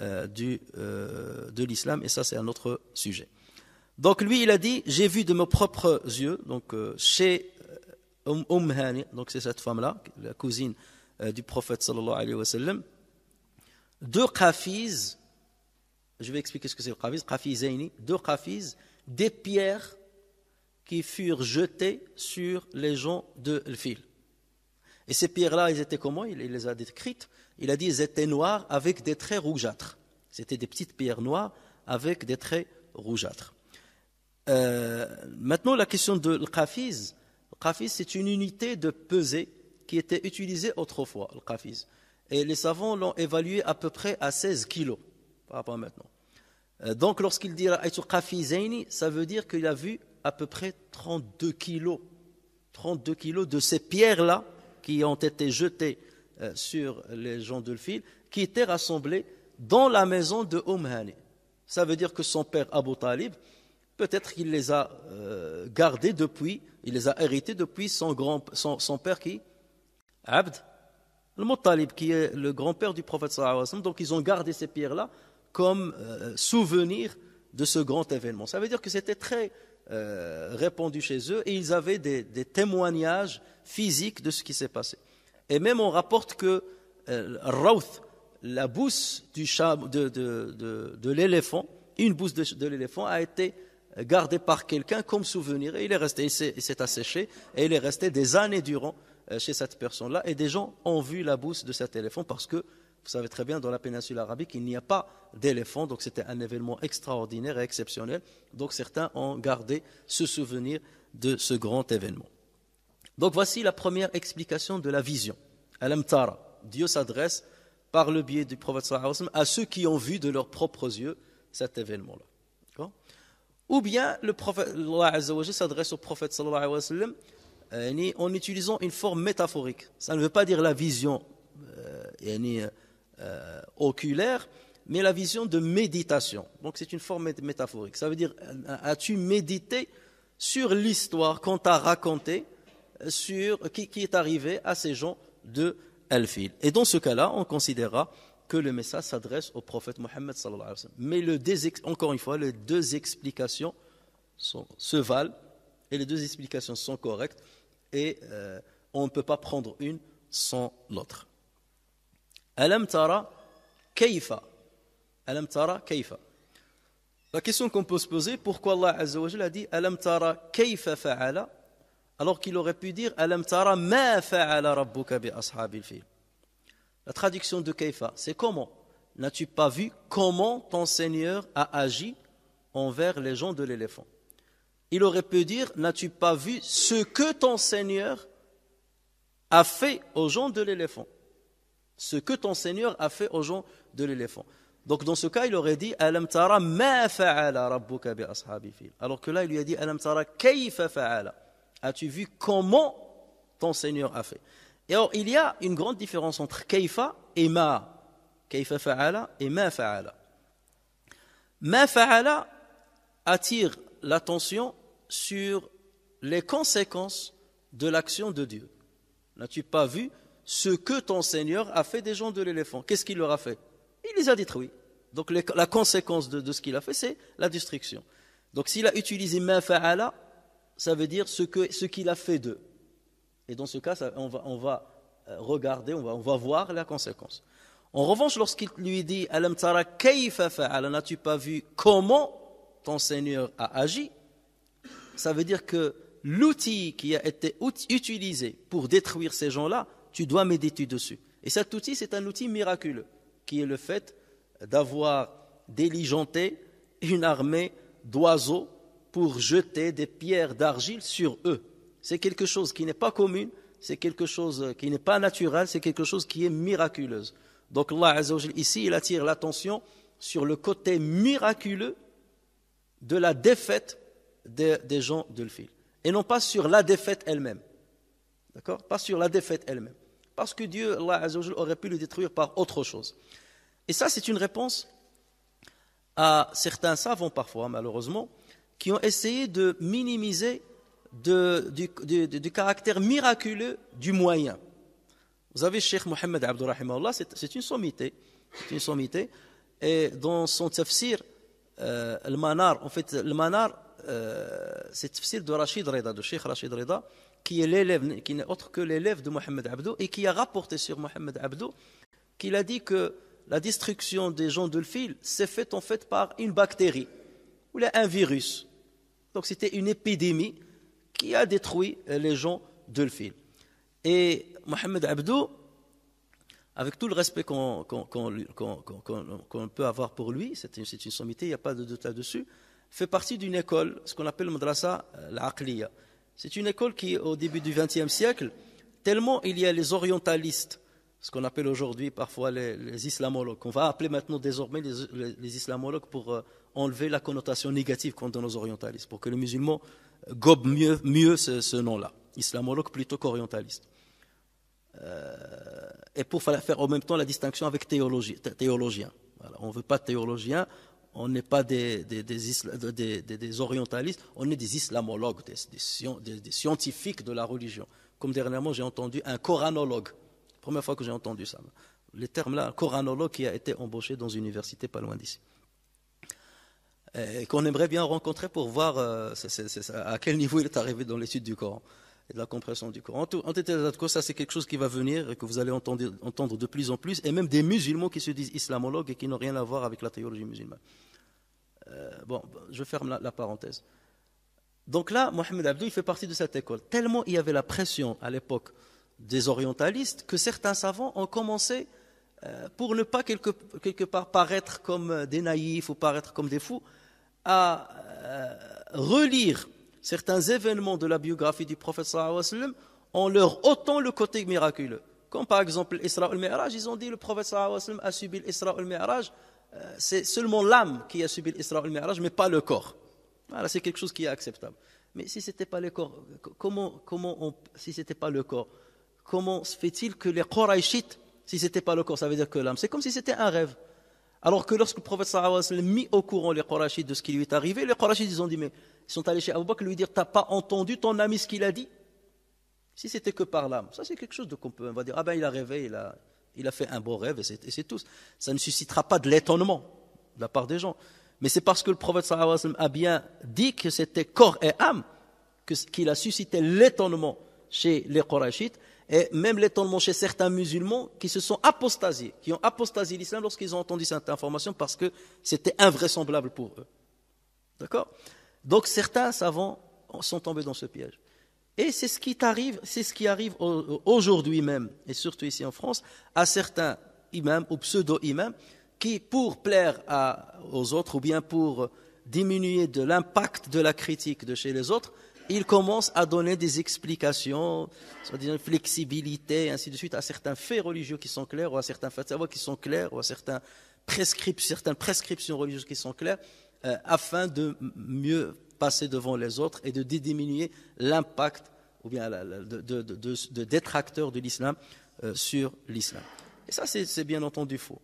euh, du, euh, de l'islam. Et ça, c'est un autre sujet. Donc lui, il a dit, j'ai vu de mes propres yeux, donc euh, chez umm, umm Hani, donc c'est cette femme-là, la cousine du prophète sallallahu alayhi wa sallam, deux kafiz je vais expliquer ce que c'est le kafiz deux kafiz des pierres qui furent jetés sur les gens de Fil. Et ces pierres-là, ils étaient comment il, les a décrites. Il a dit qu'elles étaient noires avec des traits rougeâtres. C'était des petites pierres noires avec des traits rougeâtres. Euh, maintenant, la question de l'kafiz. L'kafiz, c'est une unité de pesée qui était utilisée autrefois, l'qafiz. Et les savants l'ont évalué à peu près à 16 kilos par rapport maintenant. Euh, donc, lorsqu'il dit qafizaini, ça veut dire qu'il a vu à peu près 32 kilos, 32 kilos de ces pierres-là qui ont été jetées euh, sur les gens de fil, qui étaient rassemblés dans la maison de Omhani. Ça veut dire que son père Abu Talib, peut-être qu'il les a euh, gardés depuis, il les a hérités depuis son, grand, père qui Abd al Talib, qui est le grand-père du prophète sallallahu Donc ils ont gardé ces pierres-là comme euh, souvenir de ce grand événement. Ça veut dire que c'était très euh, répondu chez eux et ils avaient des, témoignages physiques de ce qui s'est passé. Et même on rapporte que euh, Roth la bousse du de, l'éléphant, une bousse de, l'éléphant a été gardée par quelqu'un comme souvenir et il est resté, il s'est asséché et il est resté des années durant euh, chez cette personne-là et des gens ont vu la bouse de cet éléphant parce que vous savez très bien, dans la péninsule arabique, il n'y a pas d'éléphant, donc c'était un événement extraordinaire et exceptionnel. Donc certains ont gardé ce souvenir de ce grand événement. Donc voici la première explication de la vision. Al-Amtara, Dieu s'adresse par le biais du prophète à ceux qui ont vu de leurs propres yeux cet événement-là. Ou bien le prophète s'adresse au prophète sallallahu alayhi wa euh, en utilisant une forme métaphorique. Ça ne veut pas dire la vision euh, euh, euh, oculaire, mais la vision de méditation. Donc c'est une forme métaphorique. Ça veut dire, euh, as-tu médité sur l'histoire qu'on t'a racontée, euh, sur qui, est arrivé à ces gens de Elfil, Et dans ce cas-là, on considérera que le message s'adresse au prophète Mohammed Mais le encore une fois, les deux explications sont, se valent et les deux explications sont correctes et on ne peut pas prendre une sans l'autre. Alam tara Alam tara La question qu'on peut se poser, pourquoi Allah Azza wa a dit Alam tara fa'ala alors qu'il aurait pu dire Alam tara ma fa'ala rabbuka bi La traduction de kaifa, c'est comment N'as-tu pas vu comment ton Seigneur a agi envers les gens de l'éléphant Il aurait pu dire N'as-tu pas vu ce que ton Seigneur a fait aux gens de l'éléphant ce que ton Seigneur a fait aux gens de l'éléphant. Donc dans ce cas, il aurait dit Alam tara ma fa'ala rabbuka bi ashabi fil. Alors que là, il lui a dit Alam tara kayfa fa'ala. As-tu vu comment ton Seigneur a fait Et alors, il y a une grande différence entre kayfa et ma. Kayfa fa'ala et ma fa'ala. Ma fa'ala attire l'attention sur les conséquences de l'action de Dieu. N'as-tu pas vu ce que ton Seigneur a fait des gens de l'éléphant. Qu'est-ce qu'il leur a fait Il les a détruits. Donc la conséquence de, ce qu'il a fait, c'est la destruction. Donc s'il a utilisé ma fa'ala, ça veut dire ce qu'il a fait d'eux. Et dans ce cas, on, va, euh, regarder, on va, voir la conséquence. En revanche, lorsqu'il lui dit Alam tara kayfa fa'ala, n'as-tu pas vu comment ton Seigneur a agi Ça veut dire que l'outil qui a été utilisé pour détruire ces gens-là, tu dois méditer dessus. Et cet outil, c'est un outil miraculeux, qui est le fait d'avoir diligenté une armée d'oiseaux pour jeter des pierres d'argile sur eux. C'est quelque chose qui n'est pas commun, c'est quelque chose qui n'est pas naturel, c'est quelque chose qui est miraculeuse. Donc Allah ici, il attire l'attention sur le côté miraculeux de la défaite des, gens de Et non pas sur la défaite elle-même. D'accord Pas sur la défaite elle-même. Parce que Dieu, aurait pu le détruire par autre chose. Et ça, c'est une réponse à certains savants parfois, malheureusement, qui ont essayé de minimiser du, caractère miraculeux du moyen. Vous avez Cheikh Mohamed Abdurrahim Allah, c'est une sommité. C'est une sommité. Et dans son tafsir, euh, le manar, en fait, le manar, euh, c'est tafsir de Rachid Reda, de Cheikh Rachid Reda qui est l'élève, qui n'est autre que l'élève de Mohamed Abdo, et qui a rapporté sur Mohamed Abdo, qu'il a dit que la destruction des gens de s'est faite en fait par une bactérie ou un virus. Donc c'était une épidémie qui a détruit euh, les gens de Et Mohamed Abdo, avec tout le respect qu'on peut avoir pour lui, c'est une, sommité, il n'y a pas de doute là-dessus, fait partie d'une école, ce qu'on appelle Madrasa euh, la aqliya c'est une école qui, au début du XXe siècle, tellement il y a les orientalistes, ce qu'on appelle aujourd'hui parfois les, islamologues, qu'on va appeler maintenant désormais les, islamologues pour euh, enlever la connotation négative qu'on donne aux orientalistes, pour que les musulmans gobe mieux, ce, nom-là, islamologue plutôt qu'orientaliste. Euh, et pour faire en même temps la distinction avec théologie, théologien. on ne veut pas théologien, on n'est pas des, orientalistes, on est des islamologues, des, scientifiques de la religion. Comme dernièrement, j'ai entendu un coranologue. Première fois que j'ai entendu ça. Le terme là, coranologue qui a été embauché dans une université pas loin d'ici. Et qu'on aimerait bien rencontrer pour voir euh, à quel niveau il est arrivé dans l'étude du Coran et de la compréhension du Coran. En tout cas, ça c'est quelque chose qui va venir et que vous allez entendre de plus en plus, et même des musulmans qui se disent islamologues et qui n'ont rien à voir avec la théologie musulmane. Euh, bon, je ferme la, parenthèse. Donc là, Mohamed Abdou, il fait partie de cette école. Tellement il y avait la pression à l'époque des orientalistes que certains savants ont commencé, euh, pour ne pas quelque, part paraître comme des naïfs ou paraître comme des fous, à euh, relire certains événements de la biographie du prophète en leur ôtant le côté miraculeux. Comme par exemple l'Isra al-Mi'raj, ils ont dit le prophète a subi l'Isra al-Mi'raj euh, c'est seulement l'âme qui a subi l'Isra al-Mi'raj, mais pas le corps. Voilà, c'est quelque chose qui est acceptable. Mais si c'était pas le corps, comment, comment si c'était pas le corps, comment se fait-il que les Quraishites, si c'était pas le corps, ça veut dire que l'âme, c'est comme si c'était un rêve. Alors que lorsque le prophète sallallahu alayhi mis au courant les Quraishites de ce qui lui est arrivé, les Quraishites, ils ont dit, mais ils sont allés chez Abu Bakr lui dire, t'as pas entendu ton ami ce qu'il a dit Si c'était que par l'âme, ça c'est quelque chose qu'on peut, dire, ah ben il a rêvé, il a, il a fait un beau rêve et c'est tout. Ça ne suscitera pas de l'étonnement de la part des gens. Mais c'est parce que le prophète sallam a bien dit que c'était corps et âme qu'il a suscité l'étonnement chez les Qurayshites et même l'étonnement chez certains musulmans qui se sont apostasiés, qui ont apostasié l'islam lorsqu'ils ont entendu cette information parce que c'était invraisemblable pour eux. D'accord Donc certains savants sont tombés dans ce piège. Et c'est ce qui t'arrive, c'est ce qui arrive aujourd'hui même, et surtout ici en France, à certains imams ou pseudo-imams qui, pour plaire à, aux autres ou bien pour diminuer de l'impact de la critique de chez les autres, ils commencent à donner des explications, soit flexibilité, ainsi de suite, à certains faits religieux qui sont clairs, ou à certains savoir qui sont clairs, ou à certains certaines prescriptions religieuses qui sont claires, euh, afin de mieux passer devant les autres et de diminuer l'impact ou bien de, de, de, détracteurs de l'islam euh, sur l'islam. Et ça, c'est bien entendu faux.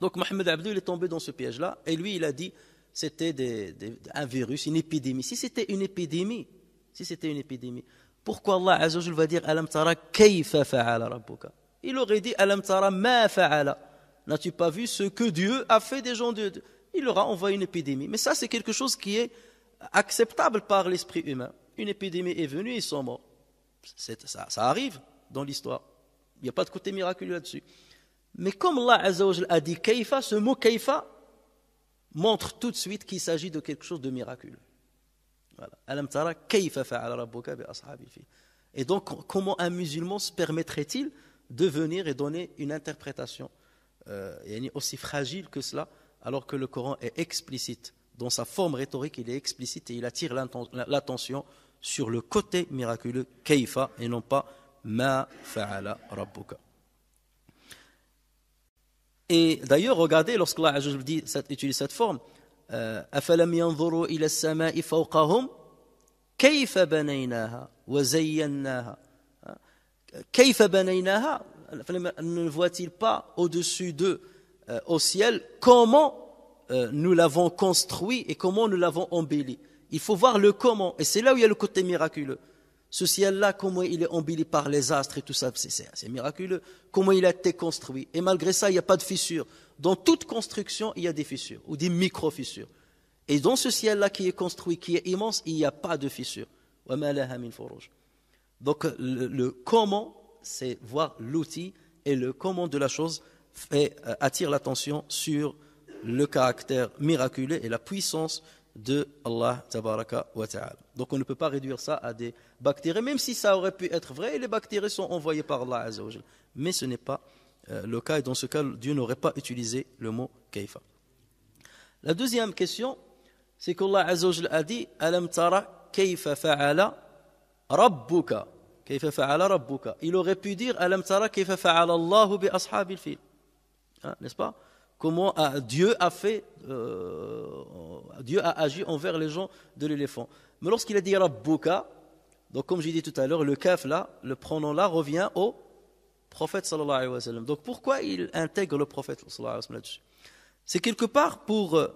Donc Mohamed il est tombé dans ce piège-là et lui, il a dit c'était des, un virus, une épidémie. Si c'était une épidémie, si c'était une épidémie, pourquoi Allah va dire Alam tara kayfa fa'ala rabbuka Il aurait dit Alam tara ma fa'ala. N'as-tu pas vu ce que Dieu a fait des gens de Il leur a envoyé une épidémie. Mais ça, c'est quelque chose qui est acceptable par l'esprit humain. Une épidémie est venue, ils sont morts. Ça, arrive dans l'histoire. Il n'y a pas de côté miraculeux là-dessus. Mais comme Allah a dit kaifa, ce mot kaifa montre tout de suite qu'il s'agit de quelque chose de miraculeux. Voilà. Et donc, comment un musulman se permettrait-il de venir et donner une interprétation euh, aussi fragile que cela, alors que le Coran est explicite dans sa forme rhétorique, il est explicite et il attire l'attention sur le côté miraculeux, kaifa, et non pas ma fa'ala rabbuka. Et d'ailleurs, regardez, lorsque Allah dit, utilise cette forme, أفلم يَنْظُرُوا إِلَى السَّمَاءِ فَوْقَهُمْ كيف بنيناها وزيناها كيف بنيناها ne voit-il pas au-dessus d'eux euh, au ciel comment euh, nous l'avons construit et comment nous l'avons embelli. Il faut voir le comment. Et c'est là où il y a le côté miraculeux. Ce ciel-là, comment il est embelli par les astres et tout ça, c'est miraculeux. Comment il a été construit. Et malgré ça, il n'y a pas de fissure. Dans toute construction, il y a des fissures ou des micro-fissures. Et dans ce ciel-là qui est construit, qui est immense, il n'y a pas de fissure. Donc le, comment, c'est voir l'outil et le comment de la chose fait, euh, attire l'attention sur le caractère miraculeux et la puissance de Allah ta'ala. Donc on ne peut pas réduire ça à des bactéries, même si ça aurait pu être vrai, les bactéries sont envoyées par Allah Mais ce n'est pas euh, le cas, et dans ce cas, Dieu n'aurait pas utilisé le mot kaifa. La deuxième question, c'est qu'Allah azawajal a dit « Alam tara kaifa fa'ala rabbuka » fa'ala Il aurait pu dire « Alam tara fa'ala bi » hein, N'est-ce pas comment Dieu a fait, euh, Dieu a agi envers les gens de l'éléphant. Mais lorsqu'il a dit Rabbuka, donc comme j'ai dit tout à l'heure, le kaf là, le pronom là revient au prophète sallallahu alayhi wa sallam. Donc pourquoi il intègre le prophète sallallahu alayhi wa sallam C'est quelque part pour euh,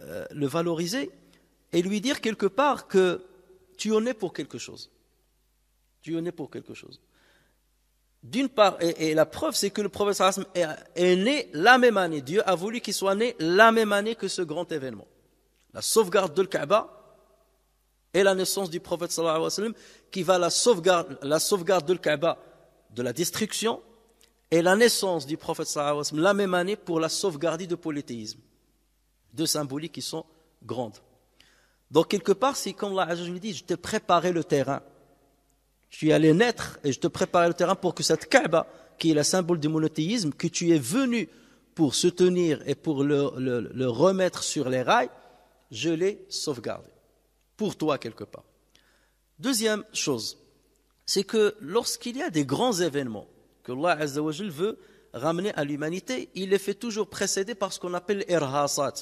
euh, le valoriser et lui dire quelque part que tu en es pour quelque chose. Tu en es pour quelque chose. D'une part, et, la preuve, c'est que le prophète est, est né la même année. Dieu a voulu qu'il soit né la même année que ce grand événement. La sauvegarde de Kaaba et la naissance du prophète sallallahu alayhi wa sallam, qui va la sauvegarde, la sauvegarde de Kaaba de la destruction et la naissance du prophète sallallahu alayhi wa la même année pour la sauvegarder de polythéisme. Deux symboliques qui sont grandes. Donc quelque part, c'est comme Allah lui dit, je t'ai préparé le terrain je suis allé naître et je te préparais le terrain pour que cette Kaaba, qui est la symbole du monothéisme, que tu es venu pour soutenir et pour le, le remettre sur les rails, je l'ai sauvegardé. Pour toi, quelque part. Deuxième chose, c'est que lorsqu'il y a des grands événements que Allah Azzawajal veut ramener à l'humanité, il les fait toujours précéder par ce qu'on appelle l'irhasat.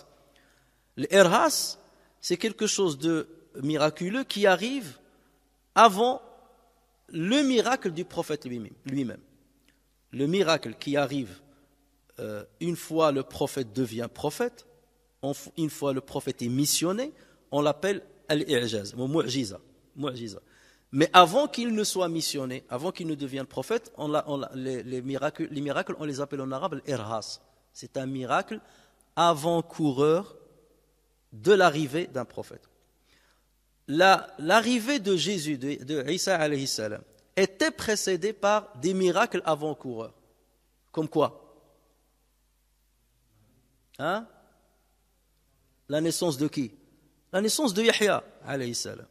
L'irhas, c'est quelque chose de miraculeux qui arrive avant le miracle du prophète lui-même. le miracle qui arrive euh, une fois le prophète devient prophète, une fois le prophète est missionné, on l'appelle al-i'jaz, Mais avant qu'il ne soit missionné, avant qu'il ne devienne prophète, on les, miracles, les miracles, on les appelle en arabe erhas. C'est un miracle avant-coureur de l'arrivée d'un prophète l'arrivée de Jésus, de, de Isa salam, était précédée par des miracles avant-coureurs. Comme quoi Hein La naissance de qui La naissance de Yahya salam.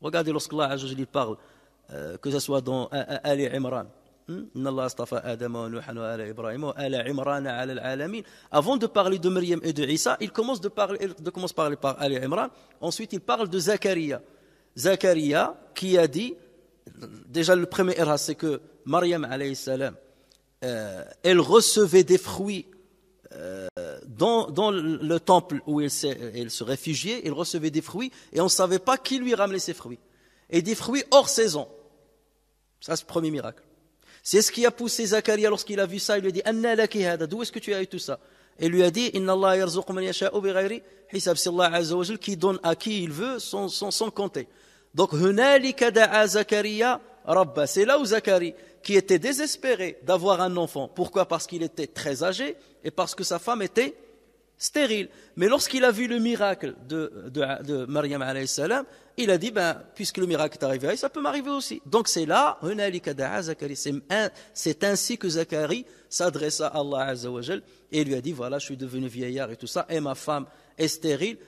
Regardez lorsque Allah lui parle, euh, que ce soit dans euh, euh, Ali Imran avant de parler de Maryam et de Isa il commence de parler de commence par Ali Imran ensuite il parle de Zachariah Zachariah qui a dit déjà le premier erreur c'est que Mariam alayhi euh, elle recevait des fruits euh, dans, le temple où elle, elle se réfugiait, elle recevait des fruits et on ne savait pas qui lui ramenait ces fruits. Et des fruits hors saison. Ça, c'est le premier miracle. C'est ce qui a poussé Zacharia lorsqu'il a vu ça, il lui a dit Anna laki hada, d'où est-ce que tu as eu tout ça Et lui a dit Inna Allah yarzuq man yasha'u bighayri hisab, c'est Allah qui donne à qui il veut son sans, compter. Donc hunalika da'a rabba, c'est là où Zacharie qui était désespéré d'avoir un enfant. Pourquoi Parce qu'il était très âgé et parce que sa femme était stérile. Mais lorsqu'il a vu le miracle de, de, de Mariam il a dit, ben, puisque le miracle est arrivé, ça peut m'arriver aussi. Donc c'est là, c'est ainsi que Zacharie s'adressa à Allah et lui a dit, voilà, je suis devenu vieillard et tout ça, et ma femme est stérile,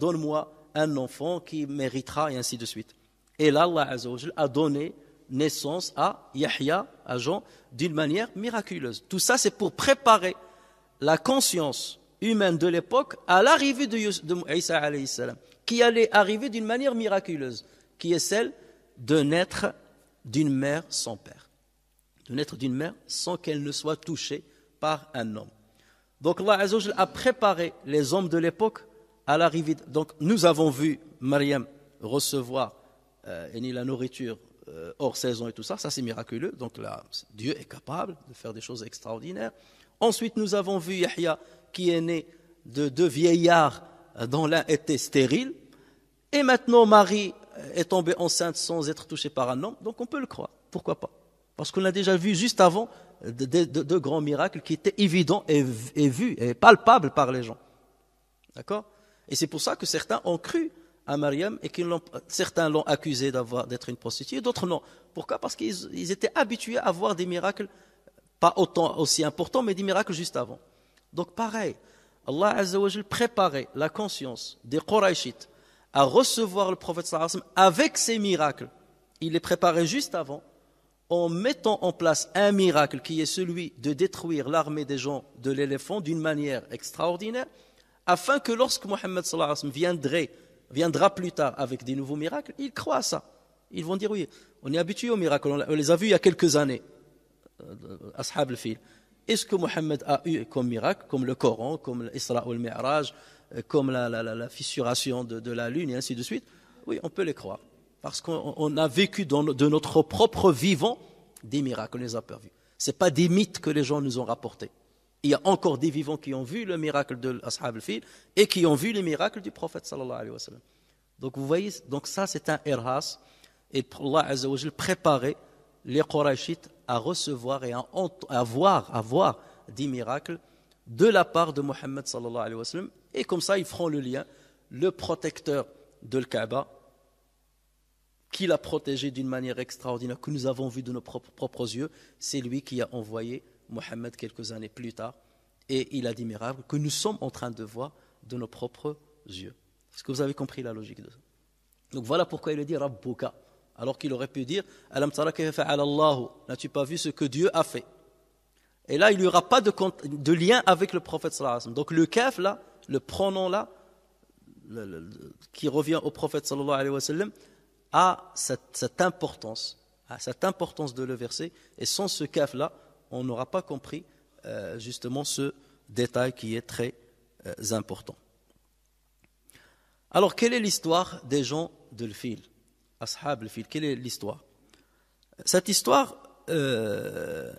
donne-moi un enfant qui méritera, et ainsi de suite. Et là, Allah a donné naissance à Yahya, à Jean, d'une manière miraculeuse. Tout ça, c'est pour préparer la conscience humaine de l'époque à l'arrivée de, de Isa qui allait arriver d'une manière miraculeuse, qui est celle de naître d'une mère sans père, de naître d'une mère sans qu'elle ne soit touchée par un homme. Donc Allah a préparé les hommes de l'époque à l'arrivée. Donc nous avons vu Mariam recevoir euh, la nourriture euh, hors saison et tout ça, ça c'est miraculeux. Donc Dieu est capable de faire des choses extraordinaires. Ensuite, nous avons vu Yahya qui est né de deux vieillards dont l'un était stérile. Et maintenant, Marie est tombée enceinte sans être touchée par un homme. Donc on peut le croire. Pourquoi pas Parce qu'on a déjà vu juste avant deux de, grands miracles qui étaient évidents et, vus et palpables par les gens. D'accord Et c'est pour ça que certains ont cru à Mariam et qu'ils certains l'ont accusée d'être une prostituée, d'autres non. Pourquoi Parce qu'ils étaient habitués à voir des miracles pas autant, aussi important, mais des miracles juste avant. Donc pareil, Allah Azzawajal préparait la conscience des Qurayshites à recevoir le prophète sallallahu avec ses miracles. Il les préparait juste avant en mettant en place un miracle qui est celui de détruire l'armée des gens de l'éléphant d'une manière extraordinaire afin que lorsque Mohammed sallallahu viendrait, viendra plus tard avec des nouveaux miracles, ils croient à ça. Ils vont dire oui, on est habitué aux miracles, on les a vus il y a quelques années. Euh, Ashab al-Fil. Est-ce que Mohammed a eu comme miracle, comme le Coran, comme l'Isra ou le Mi'raj, euh, comme la, fissuration de, la lune et ainsi de suite Oui, on peut les croire. Parce qu'on a vécu de notre propre vivant des miracles, on les a pas vus. Ce pas des mythes que les gens nous ont rapportés. Il y a encore des vivants qui ont vu le miracle de l'Ashab al-Fil et qui ont vu les miracles du prophète Donc vous voyez, ça c'est un erhas Et Allah Azza les Quraishites à recevoir et à, voir, à voir des miracles de la part de Mohammed sallallahu alayhi wa sallam. Et comme ça, ils feront le lien. Le protecteur de Kaaba, qui l'a protégé d'une manière extraordinaire, que nous avons vu de nos propres, propres yeux, c'est lui qui a envoyé Mohammed quelques années plus tard. Et il a dit, miracles que nous sommes en train de voir de nos propres yeux. Est-ce que vous avez compris la logique de ça Donc voilà pourquoi il le dit Rabbouka. Alors qu'il aurait pu dire Alam N'as-tu pas vu ce que Dieu a fait Et là, il n'y aura pas de, lien avec le prophète sallallahu Donc le kaf là, le pronom là, qui revient au prophète sallallahu alayhi wa sallam, a cette, importance, a cette importance de le verser. Et sans ce kaf là, on n'aura pas compris euh, justement ce détail qui est très euh, important. Alors, quelle est l'histoire des gens de l'fil Ashab al-Fil, quelle est l'histoire Cette histoire, euh,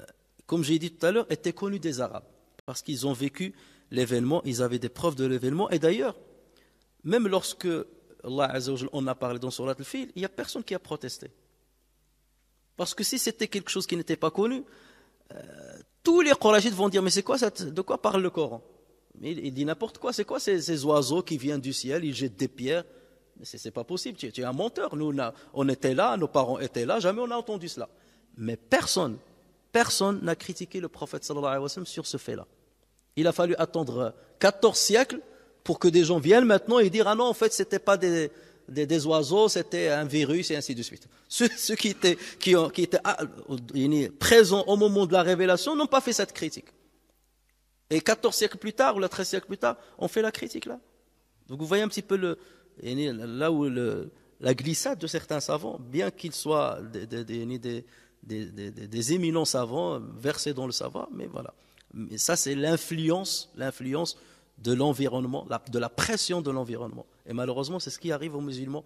comme j'ai dit tout à l'heure, était connue des Arabes, parce qu'ils ont vécu l'événement, ils avaient des preuves de l'événement, et d'ailleurs, même lorsque Allah on a parlé dans Surat al-Fil, il n'y a personne qui a protesté. Parce que si c'était quelque chose qui n'était pas connu, euh, tous les prolagites vont dire, mais c'est quoi de quoi parle le Coran il, il dit n'importe quoi, c'est quoi ces, ces oiseaux qui viennent du ciel, ils jettent des pierres c'est pas possible, tu, es un menteur. Nous, on, était là, nos parents étaient là, jamais on a entendu cela. Mais personne, personne n'a critiqué le prophète alayhi wa sur ce fait-là. Il a fallu attendre 14 siècles pour que des gens viennent maintenant et dire ah non en fait c'était pas des, des, oiseaux c'était un virus et ainsi de suite ceux, qui étaient qui, ont, qui étaient ah, présents au moment de la révélation n'ont pas fait cette critique et 14 siècles plus tard ou 13 siècles plus tard on fait la critique là donc vous voyez un petit peu le, là où la glissade de certains savants, bien qu'ils soient des, éminents savants versés dans le savoir, mais voilà. Mais ça, c'est l'influence, l'influence de l'environnement, de la pression de l'environnement. Et malheureusement, c'est ce qui arrive aux musulmans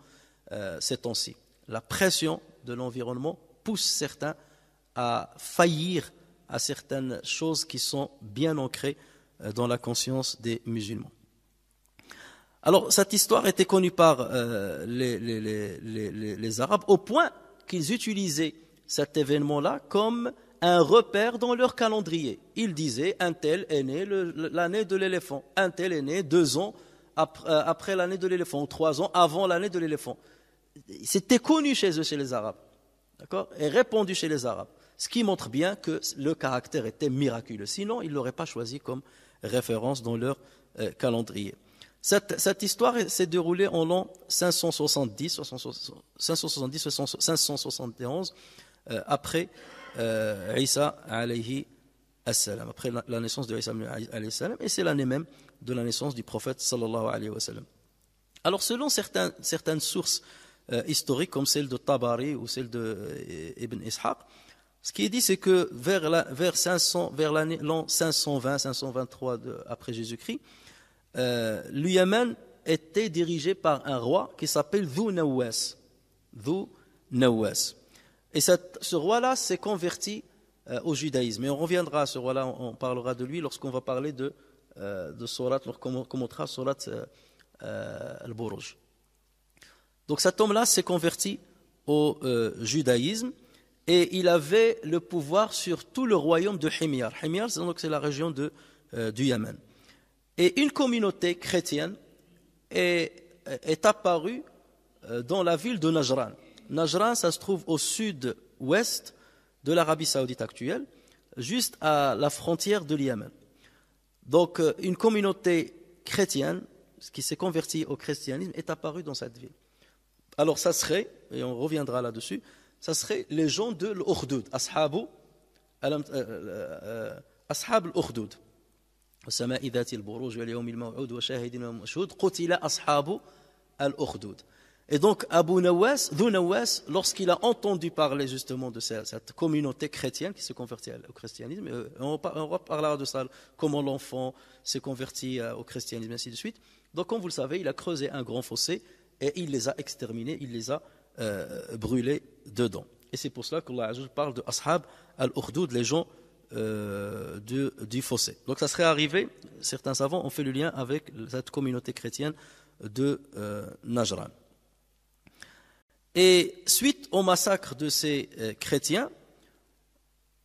euh, ces temps-ci. La pression de l'environnement pousse certains à faillir à certaines choses qui sont bien ancrées euh, dans la conscience des musulmans. Alors cette histoire était connue par euh, les, Arabes au point qu'ils utilisaient cet événement-là comme un repère dans leur calendrier. Ils disaient, un tel est né l'année de l'éléphant, un tel est né deux ans euh, après, l'année de l'éléphant, ou trois ans avant l'année de l'éléphant. C'était connu chez eux, chez les Arabes, d'accord Et répondu chez les Arabes. Ce qui montre bien que le caractère était miraculeux. Sinon, ils ne l'auraient pas choisi comme référence dans leur euh, calendrier. Cette, histoire s'est déroulée en l'an 570, 571 euh, après euh, Isa alayhi après la, naissance de Isa et c'est l'année même de la naissance du prophète sallallahu alayhi wa sallam. Alors selon certaines sources euh, historiques comme celle de Tabari ou celle de Ibn Ishaq, ce qui est dit, c'est que vers l'an 520, 523 après Jésus-Christ, euh, le Yémen était dirigé par un roi qui s'appelle Thou Nawas. Et ce roi-là s'est converti euh, au judaïsme. Et on reviendra à ce roi-là, on, parlera de lui lorsqu'on va parler de, sorat, euh, de Surat, lorsqu'on commentera al-Buruj. Donc cet homme-là s'est converti au judaïsme et il avait le pouvoir sur tout le royaume de Himyar. Himyar, c'est la région de, du Yémen. Et une communauté chrétienne est, apparue euh, dans la ville de Najran. Najran, ça se trouve au sud-ouest de l'Arabie saoudite actuelle, juste à la frontière de l'Yémen. Donc euh, une communauté chrétienne qui s'est convertie au christianisme est apparue dans cette ville. Alors ça serait, et on reviendra là-dessus, ça serait les gens de l'Urdud, Ashab al et donc Abu Nawas, lorsqu'il a entendu parler justement de cette communauté chrétienne qui se convertit au christianisme, euh, on reparlera de ça, comment l'enfant s'est converti euh, au christianisme, ainsi de suite. Donc comme vous le savez, il a creusé un grand fossé et il les a exterminés, il les a euh, brûlés dedans. Et c'est pour cela qu'Allah parle de Ashab al ordoud les gens euh, du, fossé. Donc ça serait arrivé, certains savants ont fait le lien avec cette communauté chrétienne de euh, Najran. Et suite au massacre de ces euh, chrétiens,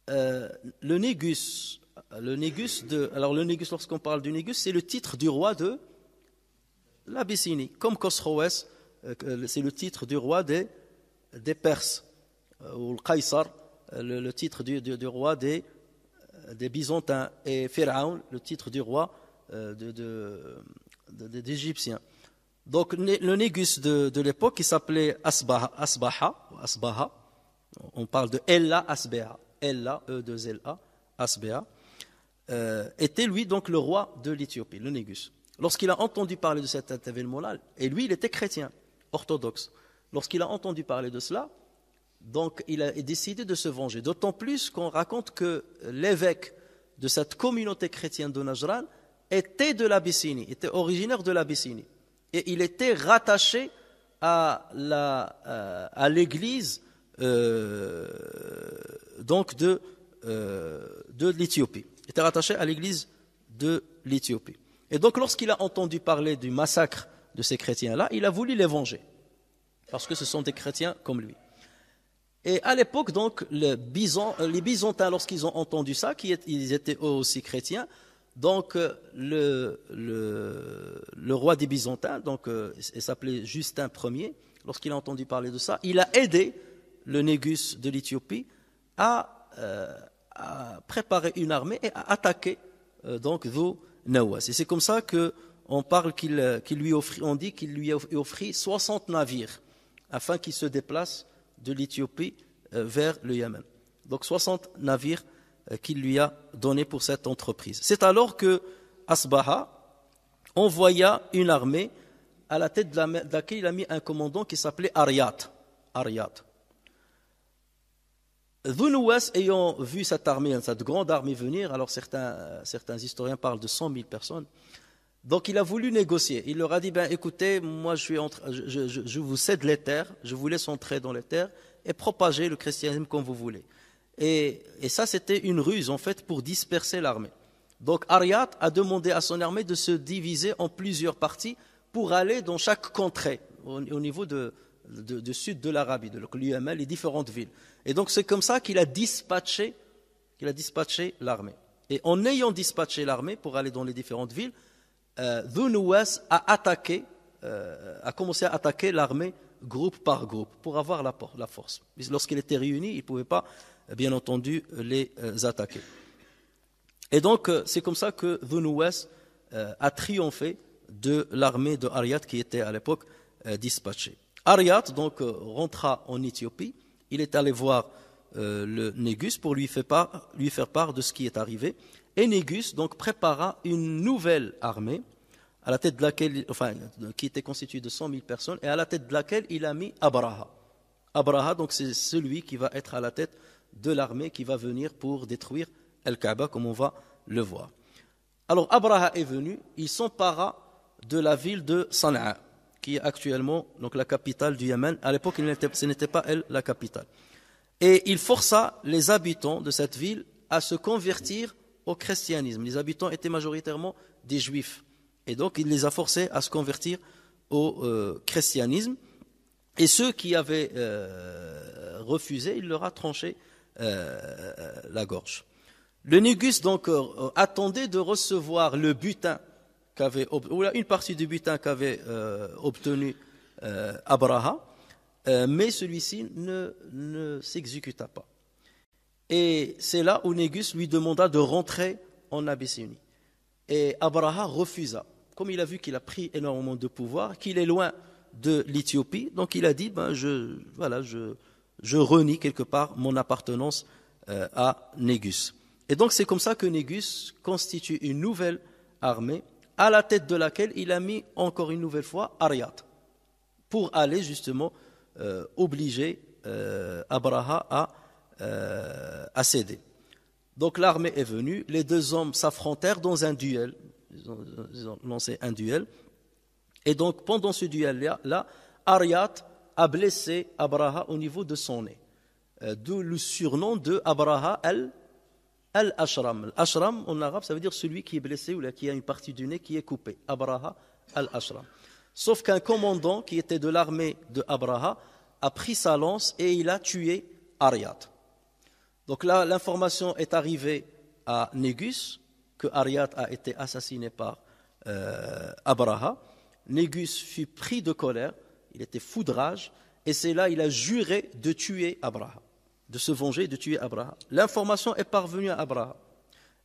le Négus, le Négus de, alors le Négus, lorsqu'on parle du Négus, c'est le titre du roi de l'Abyssinie, comme Khosroes c'est le titre du roi des, Perses, ou le le, titre du roi des, des Byzantins et Pharaon, le titre du roi euh, d'Égyptiens. Donc le négus de, l'époque, qui s'appelait Asbaha, on parle de Ella Asbea, Ella, e de la Asbea, euh, était lui donc le roi de l'Éthiopie, le négus. Lorsqu'il a entendu parler de cet événement-là, et lui il était chrétien, orthodoxe, lorsqu'il a entendu parler de cela, donc il a décidé de se venger. D'autant plus qu'on raconte que l'évêque de cette communauté chrétienne de Najran était de l'Abyssinie, était originaire de l'Abyssinie. Et il était rattaché à, euh, l'église euh, de, euh, de l'Éthiopie. Il était rattaché à l'église de l'Éthiopie. Et donc lorsqu'il a entendu parler du massacre de ces chrétiens-là, il a voulu les venger. Parce que ce sont des chrétiens comme lui. Et à l'époque, donc, euh, les Byzantins, lorsqu'ils ont entendu ça, qu'ils ils étaient eux aussi chrétiens, donc euh, le, roi des Byzantins, donc, il euh, s'appelait Justin Ier, lorsqu'il a entendu parler de ça, il a aidé le Négus de l'Éthiopie à, préparer une armée et à attaquer vos donc Nawas. Et c'est comme ça qu'on on parle qu'il lui offrit, on dit qu'il lui offrit 60 navires afin qu'il se déplace de l'Éthiopie euh, vers le Yémen. Donc 60 navires euh, qu'il lui a donnés pour cette entreprise. C'est alors que Asbaha envoya une armée à la tête de, laquelle il a mis un commandant qui s'appelait Ariat. Ariat. ayant vu cette armée, cette grande armée venir, alors certains, euh, certains historiens parlent de 100 000 personnes, donc il a voulu négocier. Il leur a dit, ben écoutez, moi je, je, vous cède les terres, je vous laisse entrer dans les terres et propager le christianisme comme vous voulez. Et, ça, c'était une ruse en fait pour disperser l'armée. Donc Ariat a demandé à son armée de se diviser en plusieurs parties pour aller dans chaque contrée au, niveau du sud de l'Arabie, de l'UML, les différentes villes. Et donc c'est comme ça qu'il a dispatché l'armée. Et en ayant dispatché l'armée pour aller dans les différentes villes, euh, Dhunouas a attaqué, euh, a commencé à attaquer l'armée groupe par groupe pour avoir la, force. Lorsqu'ils étaient réunis, ils ne pouvaient pas, euh, bien entendu, les attaquer. Et donc, c'est comme ça que Dhunouas a triomphé de l'armée de Ariat qui était à l'époque dispatchée. Ariat, donc, rentra en Éthiopie. Il est allé voir le Négus pour lui faire part de ce qui est arrivé. Enégus donc prépara une nouvelle armée à la tête de laquelle, enfin, qui était constituée de 100 000 personnes, et à la tête de laquelle il a mis Abraha. Abraha, donc, c'est celui qui va être à la tête de l'armée qui va venir pour détruire el kaaba comme on va le voir. Alors, Abraha est venu, il s'empara de la ville de Sana'a, qui est actuellement donc, la capitale du Yémen. À l'époque, ce n'était pas elle la capitale. Et il força les habitants de cette ville à se convertir au christianisme. Les habitants étaient majoritairement des juifs. Et donc, il les a forcés à se convertir au euh, christianisme. Et ceux qui avaient euh, refusé, il leur a tranché euh, la gorge. Le négus, donc, attendait de recevoir le butin qu'avait, une partie du butin qu'avait obtenu Abraha, mais celui-ci ne s'exécuta pas. Et c'est là où Négus lui demanda de rentrer en Abyssinie. Et Abraha refusa. Comme il a vu qu'il a pris énormément de pouvoir, qu'il est loin de l'Éthiopie, donc il a dit ben, je, voilà, je, renie quelque part mon appartenance euh, à Négus. Et donc c'est comme ça que Négus constitue une nouvelle armée à la tête de laquelle il a mis encore une nouvelle fois Ariat pour aller justement euh, obliger euh, Abraha à euh, à céder. Donc l'armée est venue, les deux hommes s'affrontèrent dans un duel, ils ont, lancé un duel, et donc pendant ce duel-là, Ariat a blessé Abraha au niveau de son nez, euh, d'où le surnom de Abraha al ashram Al-Ashram, en arabe, ça veut dire celui qui est blessé ou là, qui a une partie du nez qui est coupée. Abraha Al-Ashram. Sauf qu'un commandant qui était de l'armée de Abraha a pris sa lance et il a tué Ariat. Donc là, l'information est arrivée à Négus que Ariat a été assassiné par euh, Abraha. Négus fut pris de colère, il était fou de rage, et c'est là il a juré de tuer Abraha, de se venger, de tuer Abraha. L'information est parvenue à Abraha.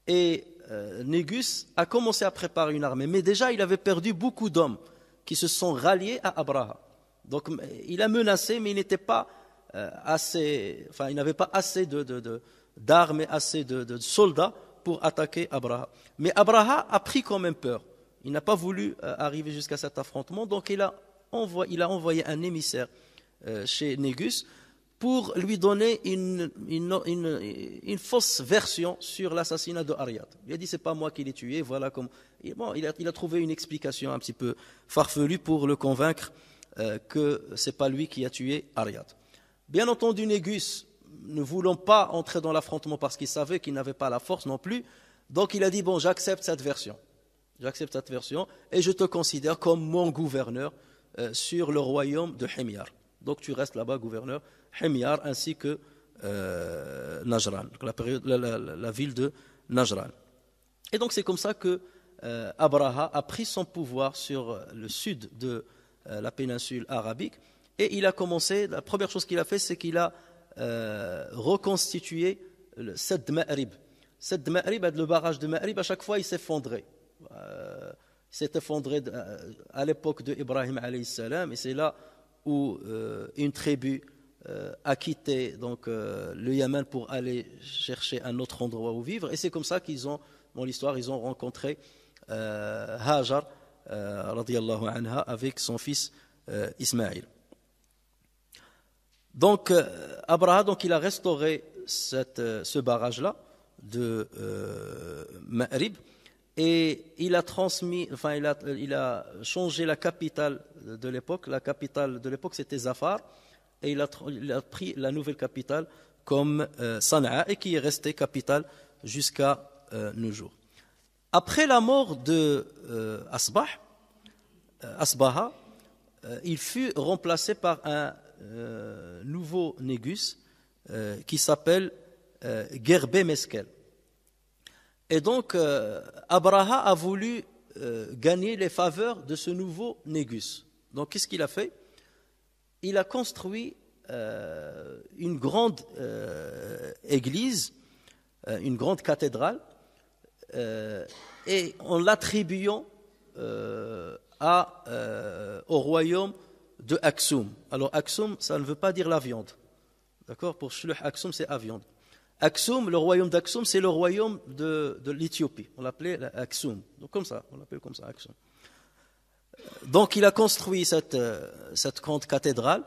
Et euh, Négus a commencé à préparer une armée, mais déjà il avait perdu beaucoup d'hommes qui se sont ralliés à Abraha. Donc il a menacé, mais il n'était pas euh, assez, enfin, il n'avait pas assez de, d'armes et assez de, soldats pour attaquer Abraha. Mais Abraha a pris quand même peur. Il n'a pas voulu euh, arriver jusqu'à cet affrontement, donc il a, envoyé un émissaire euh, chez Négus pour lui donner une, fausse version sur l'assassinat de Ariad. Il a dit c'est pas moi qui l'ai tué, voilà comme. il a, trouvé une explication un petit peu farfelue pour le convaincre que c'est pas lui qui a tué Ariad. Bien entendu, Négus, ne voulant pas entrer dans l'affrontement parce qu'il savait qu'il n'avait pas la force non plus, donc il a dit, bon, j'accepte cette version. J'accepte cette version et je te considère comme mon gouverneur euh, sur le royaume de Himyar. Donc tu restes là-bas gouverneur Himyar ainsi que euh, Najran, la, ville de Najran. Et donc c'est comme ça que euh, Abraha a pris son pouvoir sur le sud de la péninsule arabique et il a commencé, la première chose qu'il a fait, c'est qu'il a euh, reconstitué le Sed Ma'rib. Ma'rib, le barrage de Ma'rib, à chaque fois, il s'effondrait. Euh, il s'est effondré euh, à l'époque de Ibrahim salam, et c'est là où une tribu a quitté donc, le Yémen pour aller chercher un autre endroit où vivre. Et c'est comme ça qu'ils ont, dans l'histoire, ils ont rencontré Hajar, anha, avec son fils Ismaïl. Donc, euh, Abraha, donc, il a restauré euh, ce barrage-là de euh, Ma'rib et il a transmis, enfin, il a, changé la capitale de l'époque. La capitale de l'époque, c'était Zafar et il a, pris la nouvelle capitale comme euh, Sana'a et qui est restée capitale jusqu'à nos jours. Après la mort de Asbah, Asbaha, il fut remplacé par un euh, nouveau négus euh, qui s'appelle euh, Meskel. Et donc, euh, Abraha a voulu gagner les faveurs de ce nouveau négus. Donc, qu'est-ce qu'il a fait Il a construit une grande église, une grande cathédrale, et en l'attribuant au royaume de aksum. Alors aksum, ça ne veut pas dire la viande. D'accord Pour Shluch, aksum, c'est la viande. Aksum, le royaume d'Aksum, c'est le royaume de, l'Éthiopie. On l'appelait Aksum. Donc comme ça, on l'appelle comme ça, Aksum. Donc il a construit cette, euh, cette grande cathédrale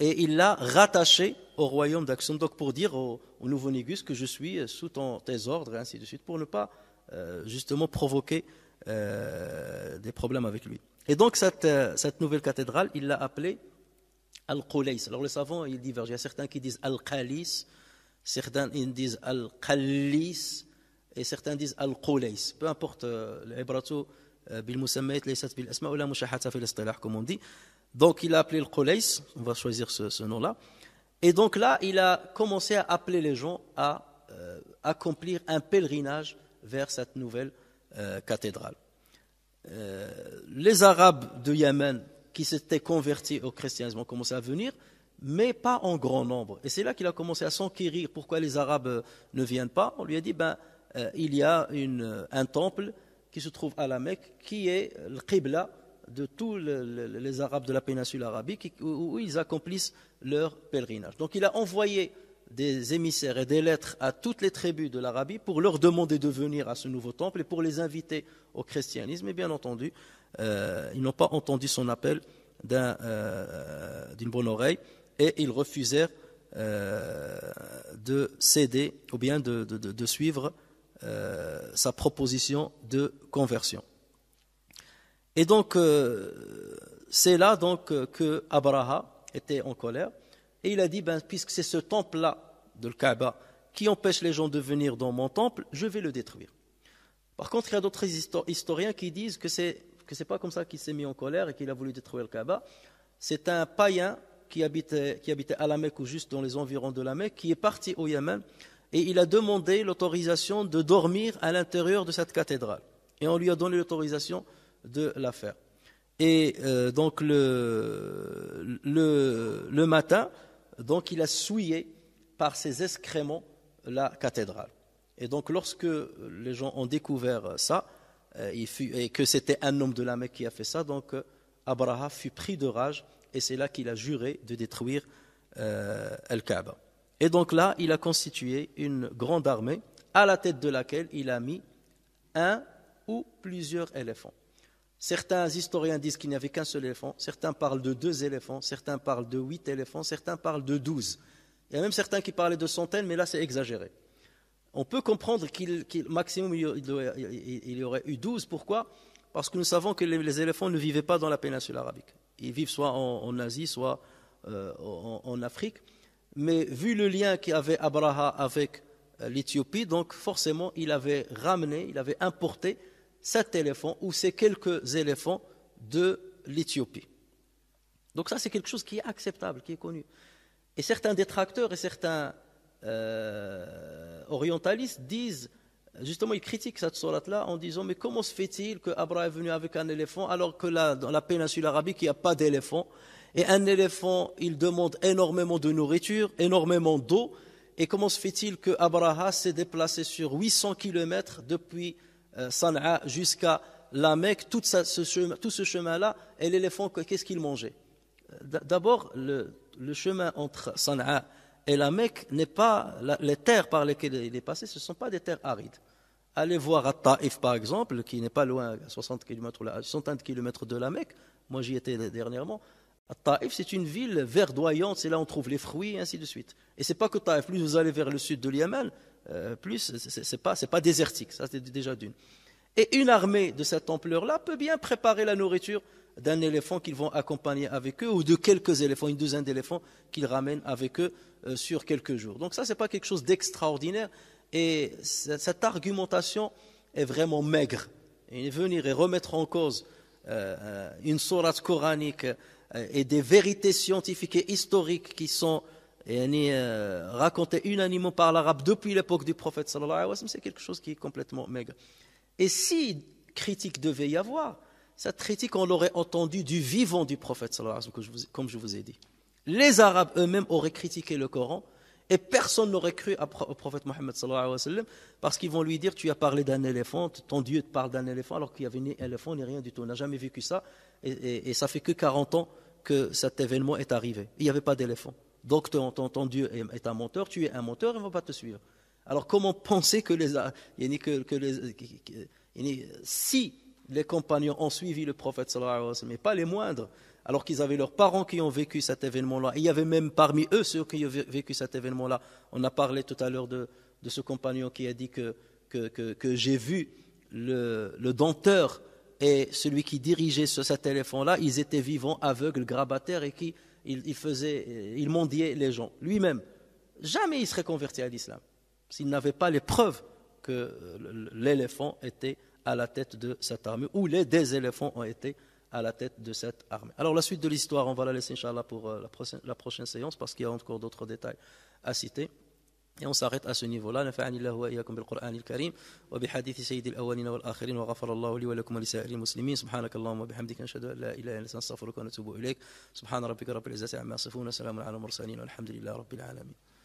et il l'a rattachée au royaume d'Aksum. Donc pour dire au, nouveau Négus que je suis euh, sous ton, tes ordres et ainsi de suite, pour ne pas euh, justement provoquer des problèmes avec lui. Et donc cette, euh, cette nouvelle cathédrale, il l'a appelée Al-Qulais. Alors les savants, ils divergent. Il y a certains qui disent Al-Qalis, certains ils disent Al-Qalis, et certains disent Al-Qulais. Peu importe, euh, l'ibrato euh, bil laysat bil asma ou la fil comme on dit. Donc il a appelé Al-Qulais, on va choisir ce, nom-là. Et donc là, il a commencé à appeler les gens à accomplir un pèlerinage vers cette nouvelle cathédrale. Euh, les Arabes de Yémen qui s'étaient convertis au christianisme ont commencé à venir, mais pas en grand nombre. Et c'est là qu'il a commencé à s'enquérir pourquoi les Arabes euh, ne viennent pas. On lui a dit, ben, euh, il y a un temple qui se trouve à la Mecque, qui est le Qibla de tous les Arabes de la péninsule arabique, où ils accomplissent leur pèlerinage. Donc il a envoyé des émissaires et des lettres à toutes les tribus de l'Arabie pour leur demander de venir à ce nouveau temple et pour les inviter au christianisme. Et bien entendu, euh, ils n'ont pas entendu son appel euh, d'une bonne oreille et ils refusèrent euh, de céder ou bien de, suivre sa proposition de conversion. Et donc, c'est là donc que Abraha était en colère et il a dit, ben, puisque c'est ce temple-là, de Kaaba, qui empêche les gens de venir dans mon temple, je vais le détruire. Par contre, il y a d'autres historiens qui disent que c'est que c'est pas comme ça qu'il s'est mis en colère et qu'il a voulu détruire le Kaaba. C'est un païen qui habitait, qui habitait à la Mecque ou juste dans les environs de la Mecque, qui est parti au Yémen et il a demandé l'autorisation de dormir à l'intérieur de cette cathédrale. Et on lui a donné l'autorisation de la faire. Et euh, donc le, le matin, donc il a souillé par ses excréments la cathédrale. Et donc lorsque les gens ont découvert ça, euh, et que c'était un homme de la Mecque qui a fait ça, donc euh, Abraham fut pris de rage, et c'est là qu'il a juré de détruire euh, El kaaba Et donc là, il a constitué une grande armée à la tête de laquelle il a mis un ou plusieurs éléphants. Certains historiens disent qu'il n'y avait qu'un seul éléphant, certains parlent de deux éléphants, certains parlent de huit éléphants, certains parlent de douze. Il y a même certains qui parlaient de centaines, mais là c'est exagéré. On peut comprendre qu'il y aurait eu douze. Pourquoi Parce que nous savons que les, éléphants ne vivaient pas dans la péninsule arabique. Ils vivent soit en, Asie, soit euh, en, en, Afrique. Mais vu le lien qu'avait Abraha avec euh, l'Éthiopie, donc forcément il avait ramené, il avait importé cet éléphant ou ces quelques éléphants de l'Éthiopie. Donc ça, c'est quelque chose qui est acceptable, qui est connu. Et certains détracteurs et certains euh, orientalistes disent, justement, ils critiquent cette sourate-là en disant, mais comment se fait-il que est venu avec un éléphant alors que là, dans la péninsule arabique, il n'y a pas d'éléphant Et un éléphant, il demande énormément de nourriture, énormément d'eau. Et comment se fait-il que s'est déplacé sur 800 kilomètres depuis euh, Sanaa jusqu'à la Mecque, tout, ce chemin, là et l'éléphant, qu'est-ce qu'il mangeait euh, D'abord, le, chemin entre Sanaa et la Mecque n'est pas. les terres par lesquelles il est passé, ce ne sont pas des terres arides. Allez voir à Taif, par exemple, qui n'est pas loin, à 60 km, km de la Mecque. Moi, j'y étais dernièrement. Taif, c'est une ville verdoyante, c'est là où on trouve les fruits, ainsi de suite. Et ce n'est pas que Taif, plus vous allez vers le sud de Yémen, euh, plus, ce pas, pas désertique, ça c'est déjà d'une. Et une armée de cette ampleur-là peut bien préparer la nourriture d'un éléphant qu'ils vont accompagner avec eux ou de quelques éléphants, une douzaine d'éléphants qu'ils ramènent avec eux euh, sur quelques jours. Donc ça, ce n'est pas quelque chose d'extraordinaire et cette argumentation est vraiment maigre. Et venir et remettre en cause euh, une sourate coranique et des vérités scientifiques et historiques qui sont et euh, raconté unanimement par l'arabe depuis l'époque du prophète c'est quelque chose qui est complètement maigre. Et si critique devait y avoir, cette critique, on l'aurait entendue du vivant du prophète alayhi comme je vous ai dit. Les arabes eux-mêmes auraient critiqué le Coran, et personne n'aurait cru au prophète Mohammed parce qu'ils vont lui dire, tu as parlé d'un éléphant, ton Dieu te parle d'un éléphant, alors qu'il n'y avait ni éléphant ni rien du tout. On n'a jamais vécu ça, et, et ça fait que 40 ans que cet événement est arrivé. Il n'y avait pas d'éléphant. Donc ton, Dieu est un menteur, tu es un menteur, il ne va pas te suivre. Alors comment penser que les, si les compagnons ont suivi le prophète mais pas les moindres, alors qu'ils avaient leurs parents qui ont vécu cet événement-là, il y avait même parmi eux ceux qui ont vécu cet événement-là. On a parlé tout à l'heure de, ce compagnon qui a dit que, que j'ai vu le, le denteur et celui qui dirigeait ce, cet éléphant-là, ils étaient vivants, aveugles, grabataires et qui il, faisait, euh, il mendiait les gens, lui-même. Jamais il serait converti à l'islam s'il n'avait pas les preuves que euh, l'éléphant était à la tête de cette armée, ou les des éléphants ont été à la tête de cette armée. Alors la suite de l'histoire, on va la laisser, Inch'Allah, pour euh, la prochaine séance, parce qu'il y a encore d'autres détails à citer. Et on s'arrête à ce niveau-là. نفعني الله وإياكم بالقرآن الكريم وبحديث سيد الأولين والآخرين وغفر الله لي ولكم ولسائر المسلمين سبحانك اللهم وبحمدك نشهد أن لا إله إلا أنت نستغفرك ونتوب إليك سبحان ربك رب العزة عما يصفون وسلام على المرسلين والحمد لله رب العالمين